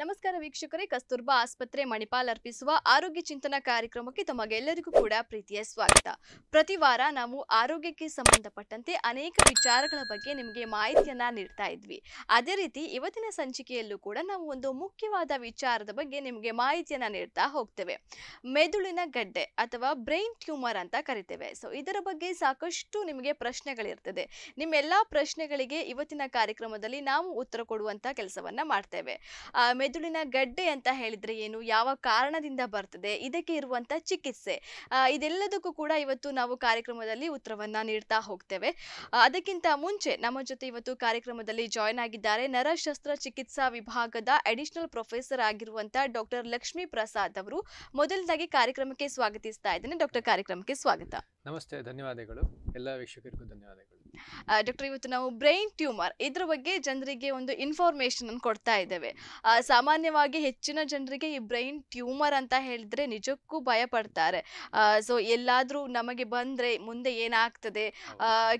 ನಮಸ್ಕಾರ ವೀಕ್ಷಕರೇ ಕಸ್ತೂರ್ಬಾ ಆಸ್ಪತ್ರೆ ಮಣಿಪಾಲ್ ಅರ್ಪಿಸುವ ಆರೋಗ್ಯ ಚಿಂತನ ಕಾರ್ಯಕ್ರಮಕ್ಕೆ ತಮಗೆಲ್ಲರಿಗೂ ಕೂಡ ಪ್ರೀತಿಯ ಸ್ವಾಗತ ಪ್ರತಿ ವಾರ ನಾವು ಆರೋಗ್ಯಕ್ಕೆ ಸಂಬಂಧಪಟ್ಟಂತೆ ಅನೇಕ ವಿಚಾರಗಳ ಬಗ್ಗೆ ನಿಮಗೆ ಮಾಹಿತಿಯನ್ನ ನೀಡ್ತಾ ಇದ್ವಿ ಅದೇ ರೀತಿ ಇವತ್ತಿನ ಸಂಚಿಕೆಯಲ್ಲೂ ಕೂಡ ನಾವು ಒಂದು ಮುಖ್ಯವಾದ ವಿಚಾರದ ಬಗ್ಗೆ ನಿಮಗೆ ಮಾಹಿತಿಯನ್ನ ನೀಡ್ತಾ ಹೋಗ್ತೇವೆ ಮೆದುಳಿನ ಗಡ್ಡೆ ಅಥವಾ ಬ್ರೈನ್ ಟ್ಯೂಮರ್ ಅಂತ ಕರಿತೇವೆ ಸೊ ಇದರ ಬಗ್ಗೆ ಸಾಕಷ್ಟು ನಿಮಗೆ ಪ್ರಶ್ನೆಗಳಿರ್ತದೆ ನಿಮ್ಮೆಲ್ಲಾ ಪ್ರಶ್ನೆಗಳಿಗೆ ಇವತ್ತಿನ ಕಾರ್ಯಕ್ರಮದಲ್ಲಿ ನಾವು ಉತ್ತರ ಕೊಡುವಂತ ಕೆಲಸವನ್ನ ಮಾಡ್ತೇವೆ ಮೆದುಳಿನ ಗಡ್ಡೆ ಅಂತ ಹೇಳಿದ್ರೆ ಏನು ಯಾವ ಕಾರಣದಿಂದ ಬರ್ತದೆ ಇದಕ್ಕೆ ಇರುವಂತ ಚಿಕಿತ್ಸೆ ಇದೆಲ್ಲದಕ್ಕೂ ಕೂಡ ಇವತ್ತು ನಾವು ಕಾರ್ಯಕ್ರಮದಲ್ಲಿ ಉತ್ತರವನ್ನ ನೀಡ್ತಾ ಹೋಗ್ತೇವೆ ಅದಕ್ಕಿಂತ ಮುಂಚೆ ನಮ್ಮ ಜೊತೆ ಇವತ್ತು ಕಾರ್ಯಕ್ರಮದಲ್ಲಿ ಜಾಯ್ನ್ ಆಗಿದ್ದಾರೆ ನರಶಸ್ತ್ರ ಚಿಕಿತ್ಸಾ ವಿಭಾಗದ ಅಡಿಷನಲ್ ಪ್ರೊಫೆಸರ್ ಆಗಿರುವಂತ ಡಾಕ್ಟರ್ ಲಕ್ಷ್ಮೀ ಪ್ರಸಾದ್ ಅವರು ಮೊದಲದಾಗಿ ಕಾರ್ಯಕ್ರಮಕ್ಕೆ ಸ್ವಾಗತಿಸ್ತಾ ಇದ್ದೇನೆ ಡಾಕ್ಟರ್ ಕಾರ್ಯಕ್ರಮಕ್ಕೆ ಸ್ವಾಗತ ನಮಸ್ತೆ ಧನ್ಯವಾದಗಳು ಎಲ್ಲ ವೀಕ್ಷಕರಿಗೂ ಧನ್ಯವಾದಗಳು ಡಾಕ್ಟರ್ ಇವತ್ತು ನಾವು ಬ್ರೈನ್ ಟ್ಯೂಮರ್ ಇದ್ರ ಬಗ್ಗೆ ಜನರಿಗೆ ಒಂದು ಇನ್ಫಾರ್ಮೇಶನ್ ಕೊಡ್ತಾ ಇದ್ದೇವೆ ಸಾಮಾನ್ಯವಾಗಿ ಹೆಚ್ಚಿನ ಜನರಿಗೆ ಈ ಬ್ರೈನ್ ಟ್ಯೂಮರ್ ಅಂತ ಹೇಳಿದ್ರೆ ನಿಜಕ್ಕೂ ಭಯ ಪಡ್ತಾರೆ ಸೊ ಎಲ್ಲಾದರೂ ನಮಗೆ ಬಂದರೆ ಮುಂದೆ ಏನಾಗ್ತದೆ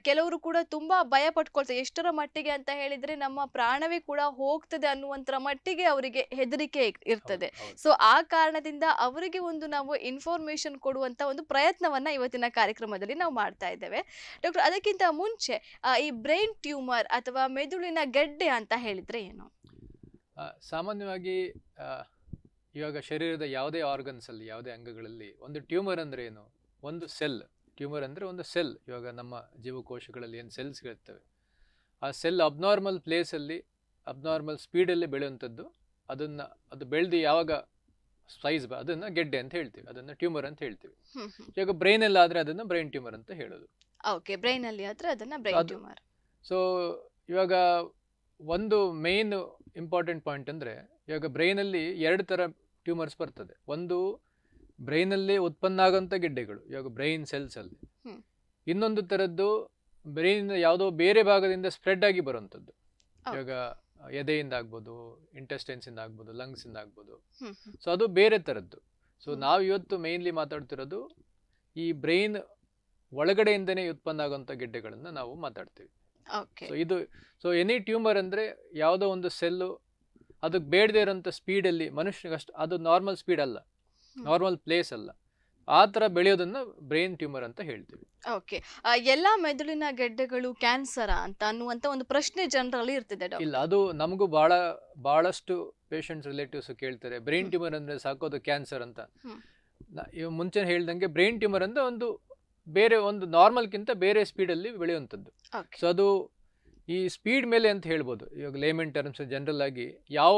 ಕೆಲವರು ಕೂಡ ತುಂಬ ಭಯ ಪಟ್ಕೊಳ್ತಾರೆ ಎಷ್ಟರ ಮಟ್ಟಿಗೆ ಅಂತ ಹೇಳಿದರೆ ನಮ್ಮ ಪ್ರಾಣವೇ ಕೂಡ ಹೋಗ್ತದೆ ಅನ್ನುವಂಥರ ಮಟ್ಟಿಗೆ ಅವರಿಗೆ ಹೆದರಿಕೆ ಇರ್ತದೆ ಸೊ ಆ ಕಾರಣದಿಂದ ಅವರಿಗೆ ಒಂದು ನಾವು ಇನ್ಫಾರ್ಮೇಶನ್ ಕೊಡುವಂತ ಒಂದು ಪ್ರಯತ್ನವನ್ನ ಇವತ್ತಿನ ಕಾರ್ಯಕ್ರಮದಲ್ಲಿ ನಾವು ಮಾಡ್ತಾ ಇದ್ದೇವೆ ಡಾಕ್ಟರ್ ಅದಕ್ಕಿಂತ ಮುಂಚೆ ಈ ಬ್ರೈನ್ ಟ್ಯೂಮರ್ ಅಥವಾ ಮೆದುಳಿನ ಗೆಡ್ಡೆ ಅಂತ ಹೇಳಿದ್ರೆ ಏನು ಸಾಮಾನ್ಯವಾಗಿ ಇವಾಗ ಶರೀರದ ಯಾವುದೇ ಆರ್ಗನ್ಸಲ್ಲಿ ಯಾವುದೇ ಅಂಗಗಳಲ್ಲಿ ಒಂದು ಟ್ಯೂಮರ್ ಅಂದರೆ ಏನು ಒಂದು ಸೆಲ್ ಟ್ಯೂಮರ್ ಅಂದರೆ ಒಂದು ಸೆಲ್ ಇವಾಗ ನಮ್ಮ ಜೀವಕೋಶಗಳಲ್ಲಿ ಏನು ಸೆಲ್ಸ್ಗಳಿರ್ತವೆ ಆ ಸೆಲ್ ಅಬ್ನಾರ್ಮಲ್ ಪ್ಲೇಸಲ್ಲಿ ಅಬ್ನಾರ್ಮಲ್ ಸ್ಪೀಡಲ್ಲಿ ಬೆಳೆಯುವಂಥದ್ದು ಅದನ್ನು ಅದು ಬೆಳೆದು ಯಾವಾಗ ಸೈಜ್ ಅದನ್ನು ಗೆಡ್ಡೆ ಅಂತ ಹೇಳ್ತೀವಿ ಅದನ್ನು ಟ್ಯೂಮರ್ ಅಂತ ಹೇಳ್ತೀವಿ ಇವಾಗ ಬ್ರೈನಲ್ಲಿ ಆದರೆ ಅದನ್ನು ಬ್ರೈನ್ ಟ್ಯೂಮರ್ ಅಂತ ಹೇಳೋದು ಓಕೆ ಬ್ರೈನಲ್ಲಿ ಆದರೆ ಅದನ್ನು ಬ್ರೈನ್ ಟ್ಯೂಮರ್ ಸೊ ಇವಾಗ ಒಂದು ಮೇನ್ ಇಂಪಾರ್ಟೆಂಟ್ ಪಾಯಿಂಟ್ ಅಂದರೆ ಇವಾಗ ಬ್ರೈನಲ್ಲಿ ಎರಡು ಥರ ಟ್ಯೂಮರ್ಸ್ ಬರ್ತದೆ ಒಂದು ಬ್ರೈನಲ್ಲಿ ಉತ್ಪನ್ನ ಆಗೋಂಥ ಗೆಡ್ಡೆಗಳು ಇವಾಗ ಬ್ರೈನ್ ಸೆಲ್ಸಲ್ಲಿ ಇನ್ನೊಂದು ಥರದ್ದು ಬ್ರೈನ್ ಯಾವುದೋ ಬೇರೆ ಭಾಗದಿಂದ ಸ್ಪ್ರೆಡ್ ಆಗಿ ಬರುವಂಥದ್ದು ಇವಾಗ ಎದೆಯಿಂದ ಆಗ್ಬೋದು ಇಂಟೆಸ್ಟೆನ್ಸಿಂದ ಆಗ್ಬೋದು ಲಂಗ್ಸಿಂದ ಆಗ್ಬೋದು ಸೊ ಅದು ಬೇರೆ ಥರದ್ದು ಸೊ ನಾವು ಇವತ್ತು ಮೇಯ್ನ್ಲಿ ಮಾತಾಡ್ತಿರೋದು ಈ ಬ್ರೈನ್ ಒಳಗಡೆಯಿಂದನೇ ಉತ್ಪನ್ನ ಆಗುವಂಥ ಗೆಡ್ಡೆಗಳನ್ನು ನಾವು ಮಾತಾಡ್ತೀವಿ ಸೊ ಇದು ಸೊ ಎನಿ ಟ್ಯೂಮರ್ ಅಂದರೆ ಯಾವುದೋ ಒಂದು ಸೆಲ್ಲು ಅದಕ್ಕೆ ಬೇಡದೇ ಇರೋಂಥ ಸ್ಪೀಡಲ್ಲಿ ಮನುಷ್ಯನಿಗೆ ಅಷ್ಟು ಅದು ನಾರ್ಮಲ್ ಸ್ಪೀಡ್ ಅಲ್ಲ ನಾರ್ಮಲ್ ಪ್ಲೇಸ್ ಅಲ್ಲ ಆ ಥರ ಬೆಳೆಯೋದನ್ನು ಬ್ರೈನ್ ಟ್ಯೂಮರ್ ಅಂತ ಹೇಳ್ತೀವಿ ಓಕೆ ಎಲ್ಲ ಮೆದುಳಿನ ಗೆಡ್ಡೆಗಳು ಕ್ಯಾನ್ಸರ್ ಅಂತ ಅನ್ನುವಂಥ ಒಂದು ಪ್ರಶ್ನೆ ಜನರಲ್ಲಿ ಇರ್ತದೆ ಇಲ್ಲ ಅದು ನಮಗೂ ಭಾಳ ಭಾಳಷ್ಟು ಪೇಷಂಟ್ಸ್ ರಿಲೇಟಿವ್ಸ್ ಕೇಳ್ತಾರೆ ಬ್ರೈನ್ ಟ್ಯೂಮರ್ ಅಂದರೆ ಸಾಕೋದು ಕ್ಯಾನ್ಸರ್ ಅಂತ ಮುಂಚೆ ಹೇಳ್ದಂಗೆ ಬ್ರೈನ್ ಟ್ಯೂಮರ್ ಅಂದರೆ ಒಂದು ಬೇರೆ ಒಂದು ನಾರ್ಮಲ್ಗಿಂತ ಬೇರೆ ಸ್ಪೀಡಲ್ಲಿ ಬೆಳೆಯುವಂಥದ್ದು ಸೊ ಅದು ಈ ಸ್ಪೀಡ್ ಮೇಲೆ ಅಂತ ಹೇಳ್ಬೋದು ಇವಾಗ ಲೇಮೆಂಟ್ ಟರ್ಮ್ಸ್ ಜನರಲ್ ಆಗಿ ಯಾವ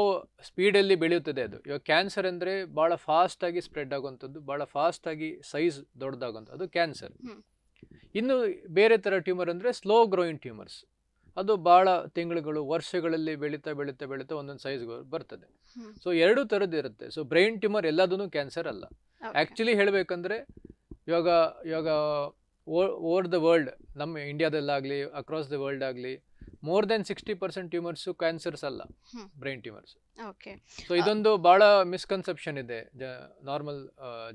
ಸ್ಪೀಡಲ್ಲಿ ಬೆಳೆಯುತ್ತದೆ ಅದು ಇವಾಗ ಕ್ಯಾನ್ಸರ್ ಅಂದರೆ ಭಾಳ ಫಾಸ್ಟಾಗಿ ಸ್ಪ್ರೆಡ್ ಆಗುವಂಥದ್ದು ಭಾಳ ಫಾಸ್ಟಾಗಿ ಸೈಜ್ ದೊಡ್ಡದಾಗುವಂಥದ್ದು ಅದು ಕ್ಯಾನ್ಸರ್ ಇನ್ನು ಬೇರೆ ಥರ ಟ್ಯೂಮರ್ ಅಂದರೆ ಸ್ಲೋ ಗ್ರೋಯಿಂಗ್ ಟ್ಯೂಮರ್ಸ್ ಅದು ಭಾಳ ತಿಂಗಳುಗಳು ವರ್ಷಗಳಲ್ಲಿ ಬೆಳೀತಾ ಬೆಳೀತಾ ಬೆಳೀತಾ ಒಂದೊಂದು ಸೈಜ್ ಬರ್ತದೆ ಸೊ ಎರಡೂ ಥರದ್ದು ಇರುತ್ತೆ ಸೊ ಬ್ರೈನ್ ಟ್ಯೂಮರ್ ಎಲ್ಲದೂ ಕ್ಯಾನ್ಸರ್ ಅಲ್ಲ ಆ್ಯಕ್ಚುಲಿ ಹೇಳಬೇಕಂದ್ರೆ ಇವಾಗ ಇವಾಗ ಓ ಓವರ್ ದ ವರ್ಲ್ಡ್ ನಮ್ಮ ಇಂಡಿಯಾದಲ್ಲಾಗಲಿ ಅಕ್ರಾಸ್ ದ ವರ್ಲ್ಡ್ ಆಗಲಿ more than sixty percent tumours cancers ಅಲ್ಲ ಬ್ರೈನ್ ಟ್ಯೂಮರ್ಸ್ ಸೊ ಇದೊಂದು ಬಹಳ ಮಿಸ್ಕನ್ಸೆಪ್ಷನ್ ಇದೆ ನಾರ್ಮಲ್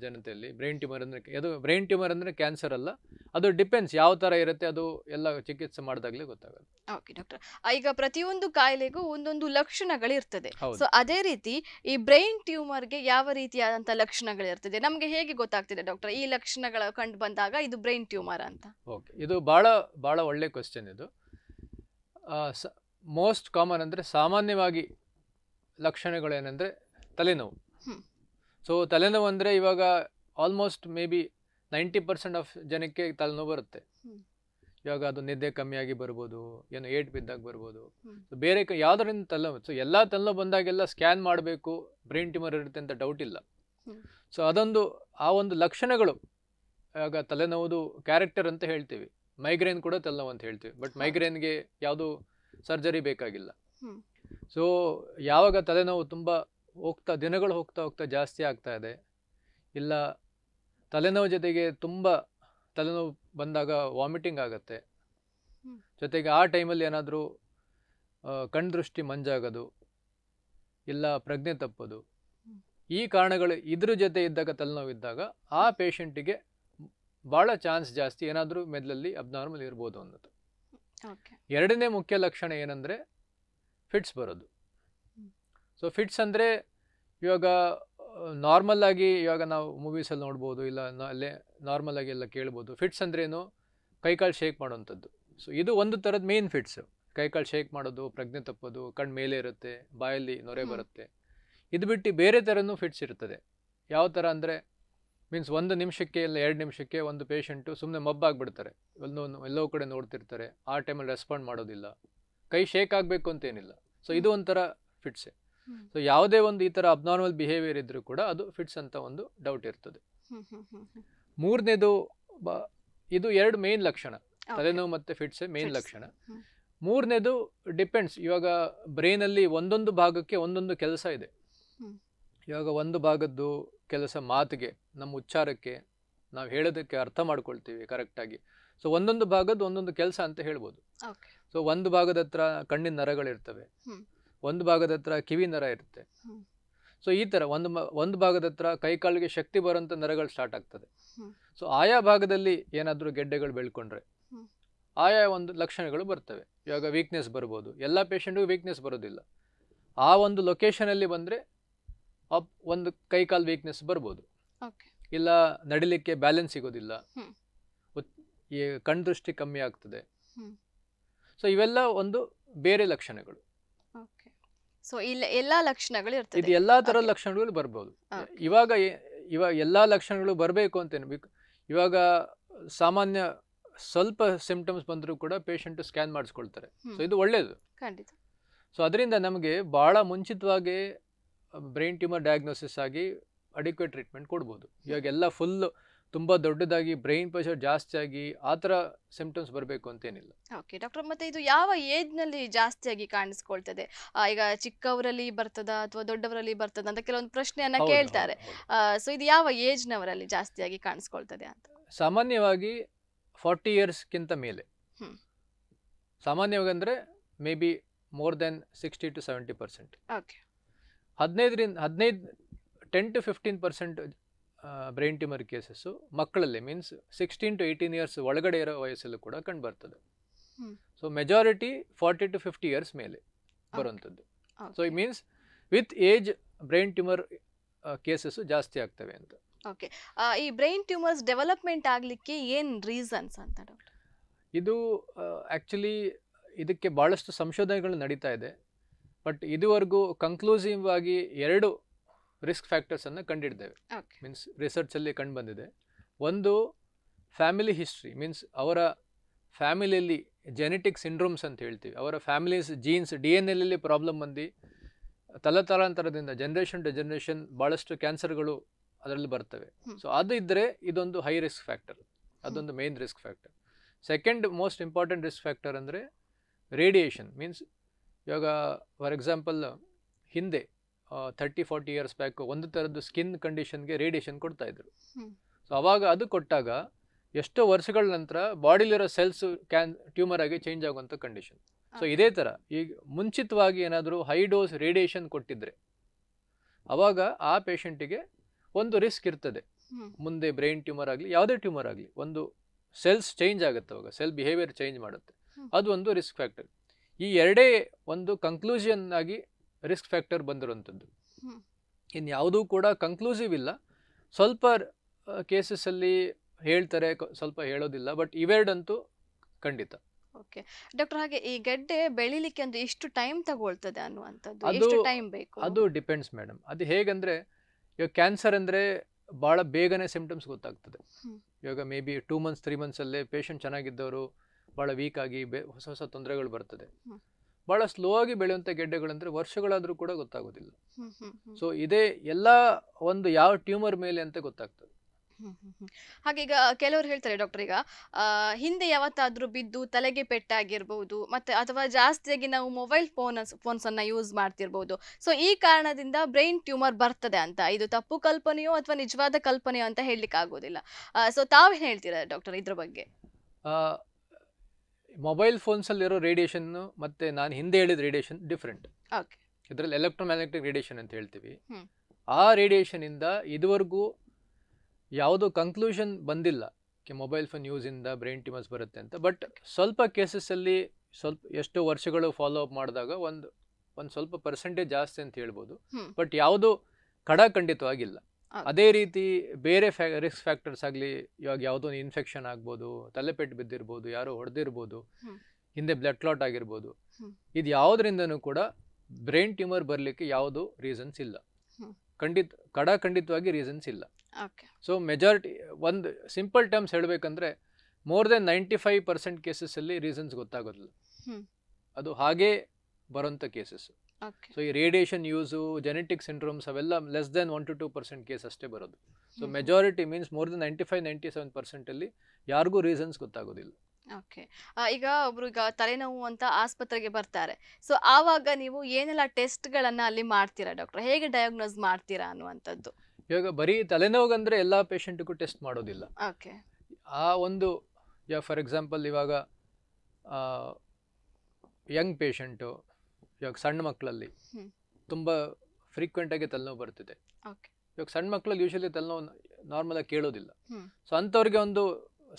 ಜನತೆಯಲ್ಲಿ ಬ್ರೈನ್ ಟ್ಯೂಮರ್ ಅಂದ್ರೆ ಅದು ಬ್ರೈನ್ ಟ್ಯೂಮರ್ ಅಂದ್ರೆ ಕ್ಯಾನ್ಸರ್ ಅಲ್ಲ ಅದು ಡಿಪೆಂಡ್ಸ್ ಯಾವ ತರ ಇರುತ್ತೆ ಅದು ಎಲ್ಲ ಚಿಕಿತ್ಸೆ ಮಾಡಿದಾಗಲೇ ಗೊತ್ತಾಗುತ್ತೆ ಓಕೆ ಡಾಕ್ಟರ್ ಈಗ ಪ್ರತಿಯೊಂದು ಕಾಯಿಲೆಗೂ ಒಂದೊಂದು ಲಕ್ಷಣಗಳಿರ್ತದೆ ಸೊ ಅದೇ ರೀತಿ ಈ ಬ್ರೈನ್ ಟ್ಯೂಮರ್ಗೆ ಯಾವ ರೀತಿಯಾದಂಥ ಲಕ್ಷಣಗಳಿರ್ತದೆ ನಮಗೆ ಹೇಗೆ ಗೊತ್ತಾಗ್ತಿದೆ ಡಾಕ್ಟರ್ ಈ ಲಕ್ಷಣಗಳು ಕಂಡು ಬಂದಾಗ ಇದು ಬ್ರೈನ್ ಟ್ಯೂಮರ್ ಅಂತ ಓಕೆ ಇದು ಬಹಳ ಬಹಳ ಒಳ್ಳೆ ಕ್ವಶನ್ ಇದು ಸ ಮೋಸ್ಟ್ ಕಾಮನ್ ಅಂದರೆ ಸಾಮಾನ್ಯವಾಗಿ ಲಕ್ಷಣಗಳೇನೆಂದರೆ ತಲೆನೋವು ಸೊ ತಲೆನೋವು ಅಂದರೆ ಇವಾಗ almost maybe ninety percent of ಜನಕ್ಕೆ ತಲೆನೋವು ಬರುತ್ತೆ ಇವಾಗ ಅದು ನಿದ್ದೆ ಕಮ್ಮಿಯಾಗಿ ಬರ್ಬೋದು ಏನು ಏಟ್ ಬಿದ್ದಾಗ ಬರ್ಬೋದು ಬೇರೆ ಯಾವುದರಿಂದ ತಲೆನೋವು ಸೊ ಎಲ್ಲ ತಲೆನೋವು ಬಂದಾಗೆಲ್ಲ ಸ್ಕ್ಯಾನ್ ಮಾಡಬೇಕು ಬ್ರೈನ್ ಟ್ಯೂಮರ್ ಇರುತ್ತೆ ಅಂತ ಡೌಟ್ ಇಲ್ಲ ಸೊ ಅದೊಂದು ಆ ಒಂದು ಲಕ್ಷಣಗಳು ಇವಾಗ ತಲೆನೋವುದು ಕ್ಯಾರೆಕ್ಟರ್ ಅಂತ ಹೇಳ್ತೀವಿ ಮೈಗ್ರೇನ್ ಕೂಡ ತಲೆನೋವು ಅಂತ ಹೇಳ್ತೀವಿ ಬಟ್ ಮೈಗ್ರೇನ್ಗೆ ಯಾವುದು ಸರ್ಜರಿ ಬೇಕಾಗಿಲ್ಲ ಸೊ ಯಾವಾಗ ತಲೆನೋವು ತುಂಬ ಹೋಗ್ತಾ ದಿನಗಳು ಹೋಗ್ತಾ ಹೋಗ್ತಾ ಜಾಸ್ತಿ ಆಗ್ತಾ ಇದೆ ಇಲ್ಲ ತಲೆನೋವು ಜೊತೆಗೆ ತುಂಬ ತಲೆನೋವು ಬಂದಾಗ ವಾಮಿಟಿಂಗ್ ಆಗುತ್ತೆ ಜೊತೆಗೆ ಆ ಟೈಮಲ್ಲಿ ಏನಾದರೂ ಕಣ್ದೃಷ್ಟಿ ಮಂಜಾಗೋದು ಇಲ್ಲ ಪ್ರಜ್ಞೆ ತಪ್ಪೋದು ಈ ಕಾರಣಗಳು ಇದ್ರ ಜೊತೆ ಇದ್ದಾಗ ತಲೆನೋವು ಇದ್ದಾಗ ಆ ಪೇಷಂಟಿಗೆ ಭಾಳ ಚಾನ್ಸ್ ಜಾಸ್ತಿ ಏನಾದರೂ ಮೆದಲಲ್ಲಿ ಅಬ್ನಾರ್ಮಲ್ ಇರ್ಬೋದು ಅನ್ನೋದು ಎರಡನೇ ಮುಖ್ಯ ಲಕ್ಷಣ ಏನಂದರೆ ಫಿಟ್ಸ್ ಬರೋದು ಸೊ ಫಿಟ್ಸ್ ಅಂದರೆ ಇವಾಗ ನಾರ್ಮಲ್ ಆಗಿ ಇವಾಗ ನಾವು ಮೂವೀಸಲ್ಲಿ ನೋಡ್ಬೋದು ಇಲ್ಲ ಅಲ್ಲೇ ನಾರ್ಮಲ್ ಆಗಿ ಎಲ್ಲ ಕೇಳ್ಬೋದು ಫಿಟ್ಸ್ ಅಂದ್ರೇನು ಕೈಕಾಳು ಶೇಕ್ ಮಾಡುವಂಥದ್ದು ಸೊ ಇದು ಒಂದು ಥರದ ಮೇನ್ ಫಿಟ್ಸ್ ಕೈಕಾಲು ಶೇಕ್ ಮಾಡೋದು ಪ್ರಜ್ಞೆ ತಪ್ಪೋದು ಕಣ್ಣು ಮೇಲೆ ಇರುತ್ತೆ ಬಾಯಲ್ಲಿ ನೊರೆ ಬರುತ್ತೆ ಇದು ಬಿಟ್ಟು ಬೇರೆ ಥರನೂ ಫಿಟ್ಸ್ ಇರ್ತದೆ ಯಾವ ಥರ ಅಂದರೆ ಮೀನ್ಸ್ ಒಂದು ನಿಮಿಷಕ್ಕೆ ಇಲ್ಲ ಎರಡು ನಿಮಿಷಕ್ಕೆ ಒಂದು ಪೇಷಂಟು ಸುಮ್ಮನೆ ಮಬ್ಬಾಗ್ಬಿಡ್ತಾರೆ ಎಲ್ಲೋ ಎಲ್ಲೋ ಕಡೆ ನೋಡ್ತಿರ್ತಾರೆ ಆ ಟೈಮಲ್ಲಿ ರೆಸ್ಪಾಂಡ್ ಮಾಡೋದಿಲ್ಲ ಕೈ ಶೇಕ್ ಆಗಬೇಕು ಅಂತೇನಿಲ್ಲ ಸೊ ಇದು ಒಂಥರ ಫಿಟ್ಸೆ ಸೊ ಯಾವುದೇ ಒಂದು ಈ ಥರ ಅಬ್ನಾರ್ಮಲ್ ಬಿಹೇವಿಯರ್ ಇದ್ದರೂ ಕೂಡ ಅದು ಫಿಟ್ಸ್ ಅಂತ ಒಂದು ಡೌಟ್ ಇರ್ತದೆ ಮೂರನೇದು ಇದು ಎರಡು ಮೇನ್ ಲಕ್ಷಣ ತಲೆನೋವು ಮತ್ತು ಫಿಟ್ಸೆ ಮೇನ್ ಲಕ್ಷಣ ಮೂರನೇದು ಡಿಪೆಂಡ್ಸ್ ಇವಾಗ ಬ್ರೈನಲ್ಲಿ ಒಂದೊಂದು ಭಾಗಕ್ಕೆ ಒಂದೊಂದು ಕೆಲಸ ಇದೆ ಇವಾಗ ಒಂದು ಭಾಗದ್ದು ಕೆಲಸ ಮಾತಿಗೆ ನಮ್ಮ ಉಚ್ಚಾರಕ್ಕೆ ನಾವು ಹೇಳೋದಕ್ಕೆ ಅರ್ಥ ಮಾಡ್ಕೊಳ್ತೀವಿ ಕರೆಕ್ಟಾಗಿ ಸೊ ಒಂದೊಂದು ಭಾಗದ ಒಂದೊಂದು ಕೆಲಸ ಅಂತ ಹೇಳ್ಬೋದು ಸೊ ಒಂದು ಭಾಗದ ಹತ್ರ ಕಣ್ಣಿನ ನರಗಳಿರ್ತವೆ ಒಂದು ಭಾಗದ ಹತ್ರ ಕಿವಿ ನರ ಇರುತ್ತೆ ಸೊ ಈ ಥರ ಒಂದು ಒಂದು ಭಾಗದ ಹತ್ರ ಕೈಕಾಲಿಗೆ ಶಕ್ತಿ ಬರುವಂಥ ನರಗಳು ಸ್ಟಾರ್ಟ್ ಆಗ್ತದೆ ಸೊ ಆಯಾ ಭಾಗದಲ್ಲಿ ಏನಾದರೂ ಗೆಡ್ಡೆಗಳು ಬೆಳ್ಕೊಂಡ್ರೆ ಆಯಾ ಒಂದು ಲಕ್ಷಣಗಳು ಬರ್ತವೆ ಇವಾಗ ವೀಕ್ನೆಸ್ ಬರ್ಬೋದು ಎಲ್ಲ ಪೇಷೆಂಟ್ಗೂ ವೀಕ್ನೆಸ್ ಬರೋದಿಲ್ಲ ಆ ಒಂದು ಲೊಕೇಶನಲ್ಲಿ ಬಂದರೆ ಅಬ್ ಒಂದು ಕೈ ಕಾಲು ವೀಕ್ನೆಸ್ ಬರ್ಬೋದು ಇಲ್ಲ ನಡಿಲಿಕ್ಕೆ ಬ್ಯಾಲೆನ್ಸ್ ಸಿಗೋದಿಲ್ಲ ಈ ಕಣ್ದೃಷ್ಟಿ ಕಮ್ಮಿ ಆಗ್ತದೆ ಸೊ ಇವೆಲ್ಲ ಒಂದು ಬೇರೆ ಲಕ್ಷಣಗಳು ಸೊ ಇಲ್ಲ ಎಲ್ಲಾ ಲಕ್ಷಣಗಳು ಇರ್ತದೆ ಇದು ಎಲ್ಲಾ ತರ ಲಕ್ಷಣಗಳು ಬರ್ಬೋದು ಇವಾಗ ಇವಾಗ ಎಲ್ಲಾ ಲಕ್ಷಣಗಳು ಬರಬೇಕು ಅಂತೇನು ಇವಾಗ ಸಾಮಾನ್ಯ ಸ್ವಲ್ಪ ಸಿಂಪ್ಟಮ್ಸ್ ಬಂದರೂ ಕೂಡ ಪೇಷಂಟ್ ಸ್ಕ್ಯಾನ್ ಮಾಡಿಸ್ಕೊಳ್ತಾರೆ ಸೊ ಇದು ಒಳ್ಳೆಯದು ಸೊ ಅದರಿಂದ ನಮಗೆ ಭಾಳ ಮುಂಚಿತವಾಗಿ ಬ್ರೈನ್ ಟ್ಯೂಮರ್ ಡಯಾಗ್ನೋಸಿಸ್ ಆಗಿ ಅಡಿಕ್ವೇಟ್ ಟ್ರೀಟ್ಮೆಂಟ್ ಕೊಡ್ಬೋದು ಎಲ್ಲ ಫುಲ್ ತುಂಬ ದೊಡ್ಡದಾಗಿ ಬ್ರೈನ್ ಪ್ರೆಷರ್ ಜಾಸ್ತಿ ಆಗಿ ಆ ಥರ ಸಿಂಪ್ಟಮ್ಸ್ ಬರಬೇಕು ಅಂತೇನಿಲ್ಲ ಓಕೆ ಡಾಕ್ಟರ್ ಮತ್ತೆ ಇದು ಯಾವ ಏಜ್ನಲ್ಲಿ ಜಾಸ್ತಿಯಾಗಿ ಕಾಣಿಸ್ಕೊಳ್ತದೆ ಈಗ ಚಿಕ್ಕವರಲ್ಲಿ ಬರ್ತದ ಅಥವಾ ದೊಡ್ಡವರಲ್ಲಿ ಬರ್ತದ ಅಂತ ಕೆಲವೊಂದು ಪ್ರಶ್ನೆಯನ್ನು ಕೇಳ್ತಾರೆ ಸೊ ಇದು ಯಾವ ಏಜ್ನವರಲ್ಲಿ ಜಾಸ್ತಿಯಾಗಿ ಕಾಣಿಸ್ಕೊಳ್ತದೆ ಅಂತ ಸಾಮಾನ್ಯವಾಗಿ ಫಾರ್ಟಿ ಇಯರ್ಸ್ಗಿಂತ ಮೇಲೆ ಸಾಮಾನ್ಯವಾಗಿ ಅಂದರೆ maybe more than sixty to seventy percent okay ಹದಿನೈದರಿಂದ ಹದಿನೈದು ten to fifteen percent brain tumour cases ಮಕ್ಕಳಲ್ಲಿ means sixteen to eighteen years ಒಳಗಡೆ ಇರೋ ವಯಸ್ಸಲ್ಲೂ ಕೂಡ ಕಂಡುಬರ್ತದೆ so majority forty to fifty years ಮೇಲೆ ಬರುವಂಥದ್ದು ಸೊ ಈ means with age brain tumour cases ಜಾಸ್ತಿ ಆಗ್ತವೆ ಅಂತ ಓಕೆ ಈ ಬ್ರೈನ್ ಟ್ಯೂಮರ್ಸ್ ಡೆವಲಪ್ಮೆಂಟ್ ಆಗಲಿಕ್ಕೆ ಏನು ರೀಸನ್ಸ್ ಅಂತ ಡಾಕ್ಟರ್ ಇದು ಆ್ಯಕ್ಚುಲಿ ಇದಕ್ಕೆ ಭಾಳಷ್ಟು ಸಂಶೋಧನೆಗಳು ನಡೀತಾ ಇದೆ ಬಟ್ ಇದುವರೆಗೂ ಕನ್ಕ್ಲೂಸಿವ್ ಆಗಿ ಎರಡು ರಿಸ್ಕ್ ಫ್ಯಾಕ್ಟರ್ಸನ್ನು ಕಂಡಿಡ್ದೇವೆ ಮೀನ್ಸ್ ರಿಸರ್ಚಲ್ಲಿ ಕಂಡು ಬಂದಿದೆ ಒಂದು ಫ್ಯಾಮಿಲಿ ಹಿಸ್ಟ್ರಿ ಮೀನ್ಸ್ ಅವರ ಫ್ಯಾಮಿಲಿಯಲ್ಲಿ ಜೆನೆಟಿಕ್ ಸಿಂಡ್ರೋಮ್ಸ್ ಅಂತ ಹೇಳ್ತೀವಿ ಅವರ families genes D N L problem ಬಂದು ತಲತಲಾಂತರದಿಂದ ಜನ್ರೇಷನ್ ಟು ಜನ್ರೇಷನ್ ಭಾಳಷ್ಟು ಕ್ಯಾನ್ಸರ್ಗಳು ಅದರಲ್ಲಿ ಬರ್ತವೆ ಸೊ ಅದು ಇದ್ದರೆ ಇದೊಂದು ಹೈ ರಿಸ್ಕ್ ಫ್ಯಾಕ್ಟರ್ ಅದೊಂದು main risk factor second most important risk factor ಅಂದರೆ ರೇಡಿಯೇಷನ್ ಮೀನ್ಸ್ ಇವಾಗ ಫಾರ್ ಎಕ್ಸಾಂಪಲ್ ಹಿಂದೆ ಥರ್ಟಿ ಫಾರ್ಟಿ ಇಯರ್ಸ್ ಬ್ಯಾಕ್ ಒಂದು ಥರದ್ದು ಸ್ಕಿನ್ ಕಂಡೀಷನ್ಗೆ ರೇಡಿಯೇಷನ್ ಕೊಡ್ತಾ ಇದ್ರು ಸೊ ಅವಾಗ ಅದು ಕೊಟ್ಟಾಗ ಎಷ್ಟೋ ವರ್ಷಗಳ ನಂತರ ಬಾಡಿಲಿರೋ ಸೆಲ್ಸ್ ಕ್ಯಾನ್ ಟ್ಯೂಮರ್ ಆಗಿ ಚೇಂಜ್ ಆಗುವಂಥ ಕಂಡೀಷನ್ ಸೊ ಇದೇ ಥರ ಈಗ ಮುಂಚಿತವಾಗಿ ಏನಾದರೂ ಹೈ ಡೋಸ್ ರೇಡಿಯೇಷನ್ ಕೊಟ್ಟಿದ್ರೆ ಅವಾಗ ಆ ಪೇಷಂಟಿಗೆ ಒಂದು ರಿಸ್ಕ್ ಇರ್ತದೆ ಮುಂದೆ ಬ್ರೈನ್ ಟ್ಯೂಮರ್ ಆಗಲಿ ಯಾವುದೇ ಟ್ಯೂಮರ್ ಆಗಲಿ ಒಂದು ಸೆಲ್ಸ್ ಚೇಂಜ್ ಆಗುತ್ತೆ ಅವಾಗ ಸೆಲ್ ಬಿಹೇವಿಯರ್ ಚೇಂಜ್ ಮಾಡುತ್ತೆ ಅದು ಒಂದು ರಿಸ್ಕ್ ಫ್ಯಾಕ್ಟರ್ ಈ ಎರಡೇ ಒಂದು ಕಂಕ್ಲೂಷನ್ ಆಗಿ ರಿಸ್ಕ್ ಫ್ಯಾಕ್ಟರ್ ಬಂದಿರುವಂಥದ್ದು ಇನ್ನು ಯಾವುದೂ ಕೂಡ ಕಂಕ್ಲೂಸಿವ್ ಇಲ್ಲ ಸ್ವಲ್ಪ ಕೇಸಸ್ಸಲ್ಲಿ ಹೇಳ್ತಾರೆ ಸ್ವಲ್ಪ ಹೇಳೋದಿಲ್ಲ ಬಟ್ ಇವೆರಡಂತೂ ಖಂಡಿತ ಓಕೆ ಡಾಕ್ಟರ್ ಹಾಗೆ ಈ ಗೆಡ್ಡೆ ಬೆಳಿಲಿಕ್ಕೆ ಅಂತ ಇಷ್ಟು ಟೈಮ್ ತಗೊಳ್ತದೆ ಅನ್ನುವಂಥದ್ದು ಎಷ್ಟು ಟೈಮ್ ಬೇಕು ಅದು ಡಿಪೆಂಡ್ಸ್ ಮೇಡಮ್ ಅದು ಹೇಗಂದ್ರೆ ಇವಾಗ ಕ್ಯಾನ್ಸರ್ ಅಂದ್ರೆ ಬಹಳ ಬೇಗನೆ ಸಿಂಪ್ಟಮ್ಸ್ ಗೊತ್ತಾಗ್ತದೆ ಇವಾಗ maybe two months three ಮಂತ್ಸಲ್ಲೇ ಪೇಷಂಟ್ ಚೆನ್ನಾಗಿದ್ದವರು ಭಾಳ ವೀಕ್ ಆಗಿ ಬೆ ಹೊಸ ಹೊಸ ತೊಂದರೆಗಳು ಬರ್ತದೆ ಭಾಳ ಸ್ಲೋ ಆಗಿ ಬೆಳೆಯುವಂಥ ಗೆಡ್ಡೆಗಳಂದರೆ ವರ್ಷಗಳಾದರೂ ಕೂಡ ಗೊತ್ತಾಗೋದಿಲ್ಲ ಸೊ ಇದೇ ಎಲ್ಲ ಒಂದು ಯಾವ ಟ್ಯೂಮರ್ ಮೇಲೆ ಅಂತ ಗೊತ್ತಾಗ್ತದೆ ಹಾಗೀಗ ಕೆಲವರು ಹೇಳ್ತಾರೆ ಡಾಕ್ಟರ್ ಈಗ ಹಿಂದೆ ಯಾವತ್ತಾದರೂ ಬಿದ್ದು ತಲೆಗೆ ಪೆಟ್ಟಾಗಿರ್ಬಹುದು ಮತ್ತೆ ಅಥವಾ ಜಾಸ್ತಿಯಾಗಿ ನಾವು ಮೊಬೈಲ್ ಫೋನ್ ಫೋನ್ಸ್ ಅನ್ನ ಯೂಸ್ ಮಾಡ್ತಿರ್ಬಹುದು ಸೊ ಈ ಕಾರಣದಿಂದ ಬ್ರೈನ್ ಟ್ಯೂಮರ್ ಬರ್ತದೆ ಅಂತ ಇದು ತಪ್ಪು ಕಲ್ಪನೆಯೋ ಅಥವಾ ನಿಜವಾದ ಕಲ್ಪನೆಯೋ ಅಂತ ಹೇಳಲಿಕ್ಕೆ ಆಗೋದಿಲ್ಲ ಸೊ ತಾವೇನು ಹೇಳ್ತೀರಾ ಡಾಕ್ಟರ್ ಇದ್ರ ಬಗ್ಗೆ ಮೊಬೈಲ್ ಫೋನ್ಸಲ್ಲಿರೋ ರೇಡಿಯೇಷನ್ನು ಮತ್ತು ನಾನು ಹಿಂದೆ ಹೇಳಿದ ರೇಡಿಯೇಷನ್ ಡಿಫ್ರೆಂಟ್ ಇದರಲ್ಲಿ ಎಲೆಕ್ಟ್ರೋಮ್ಯಾಗ್ನೆಟಿಕ್ ರೇಡಿಯೇಷನ್ ಅಂತ ಹೇಳ್ತೀವಿ ಆ ರೇಡಿಯೇಷನಿಂದ ಇದುವರೆಗೂ ಯಾವುದೋ ಕನ್ಕ್ಲೂಷನ್ ಬಂದಿಲ್ಲ ಮೊಬೈಲ್ ಫೋನ್ ಯೂಸಿಂದ ಬ್ರೈನ್ ಟ್ಯೂಮರ್ಸ್ ಬರುತ್ತೆ ಅಂತ ಬಟ್ ಸ್ವಲ್ಪ ಕೇಸಸ್ಸಲ್ಲಿ ಸ್ವಲ್ಪ ಎಷ್ಟೋ ವರ್ಷಗಳು ಫಾಲೋ ಅಪ್ ಮಾಡಿದಾಗ ಒಂದು ಒಂದು ಸ್ವಲ್ಪ ಪರ್ಸೆಂಟೇಜ್ ಜಾಸ್ತಿ ಅಂತ ಹೇಳ್ಬೋದು ಬಟ್ ಯಾವುದೂ ಖಂಡಿತವಾಗಿಲ್ಲ ಅದೇ ರೀತಿ ಬೇರೆ ಫ್ಯಾ ರಿಸ್ಕ್ ಫ್ಯಾಕ್ಟರ್ಸ್ ಆಗಲಿ ಇವಾಗ ಯಾವುದೋ ಒಂದು ಇನ್ಫೆಕ್ಷನ್ ಆಗ್ಬೋದು ತಲೆಪೆಟ್ಟು ಬಿದ್ದಿರ್ಬೋದು ಯಾರೋ ಹೊಡೆದಿರ್ಬೋದು ಹಿಂದೆ ಬ್ಲಡ್ ಕ್ಲಾಟ್ ಆಗಿರ್ಬೋದು ಇದು ಯಾವುದರಿಂದನೂ ಕೂಡ ಬ್ರೈನ್ ಟ್ಯೂಮರ್ ಬರಲಿಕ್ಕೆ ಯಾವುದು ರೀಸನ್ಸ್ ಇಲ್ಲ ಖಂಡಿತ ಕಡ ಖಂಡಿತವಾಗಿ ರೀಸನ್ಸ್ ಇಲ್ಲ ಸೊ ಮೆಜಾರಿಟಿ ಒಂದು ಸಿಂಪಲ್ ಟರ್ಮ್ಸ್ ಹೇಳಬೇಕಂದ್ರೆ more than ninety five percent ಅಲ್ಲಿ ರೀಸನ್ಸ್ ಗೊತ್ತಾಗೋದಿಲ್ಲ ಅದು ಹಾಗೇ ಬರೋಂಥ ಕೇಸಸ್ ಸೊ ಈ ರೇಡಿಯೇಷನ್ ಯೂಸು ಜೆನೆಟಿಕ್ ಸಿಂಡ್ರೋಮ್ಸ್ ಅವೆಲ್ಲ less than one to two percent case ಅಷ್ಟೇ ಬರೋದು so majority means more than ninety five ninety seven ಪರ್ಸೆಂಟಲ್ಲಿ ಯಾರಿಗೂ ರೀಸನ್ಸ್ ಗೊತ್ತಾಗೋದಿಲ್ಲ ಓಕೆ ಈಗ ಒಬ್ರು ಈಗ ತಲೆನೋವು ಅಂತ ಆಸ್ಪತ್ರೆಗೆ ಬರ್ತಾರೆ ಸೊ ಆವಾಗ ನೀವು ಏನೆಲ್ಲ ಟೆಸ್ಟ್ಗಳನ್ನು ಅಲ್ಲಿ ಮಾಡ್ತೀರಾ ಡಾಕ್ಟರ್ ಹೇಗೆ ಡಯಾಗ್ನೋಸ್ ಮಾಡ್ತೀರಾ ಅನ್ನುವಂಥದ್ದು ಇವಾಗ ಬರೀ ಅಂದರೆ ಎಲ್ಲ ಪೇಷಂಟ್ಗೂ ಟೆಸ್ಟ್ ಮಾಡೋದಿಲ್ಲ ಓಕೆ ಆ ಒಂದು ಫಾರ್ ಎಕ್ಸಾಂಪಲ್ ಇವಾಗ ಯಂಗ್ ಪೇಷಂಟು ಇವಾಗ ಸಣ್ಣ ಮಕ್ಕಳಲ್ಲಿ ತುಂಬ ಆಗಿ ತಲೆನೋವು ಬರ್ತಿದೆ ಇವಾಗ ಸಣ್ಣ ಮಕ್ಕಳಲ್ಲಿ ಯೂಶಲಿ ತಲೆನೋವು ನಾರ್ಮಲ್ ಆಗಿ ಕೇಳೋದಿಲ್ಲ ಸೊ ಅಂಥವ್ರಿಗೆ ಒಂದು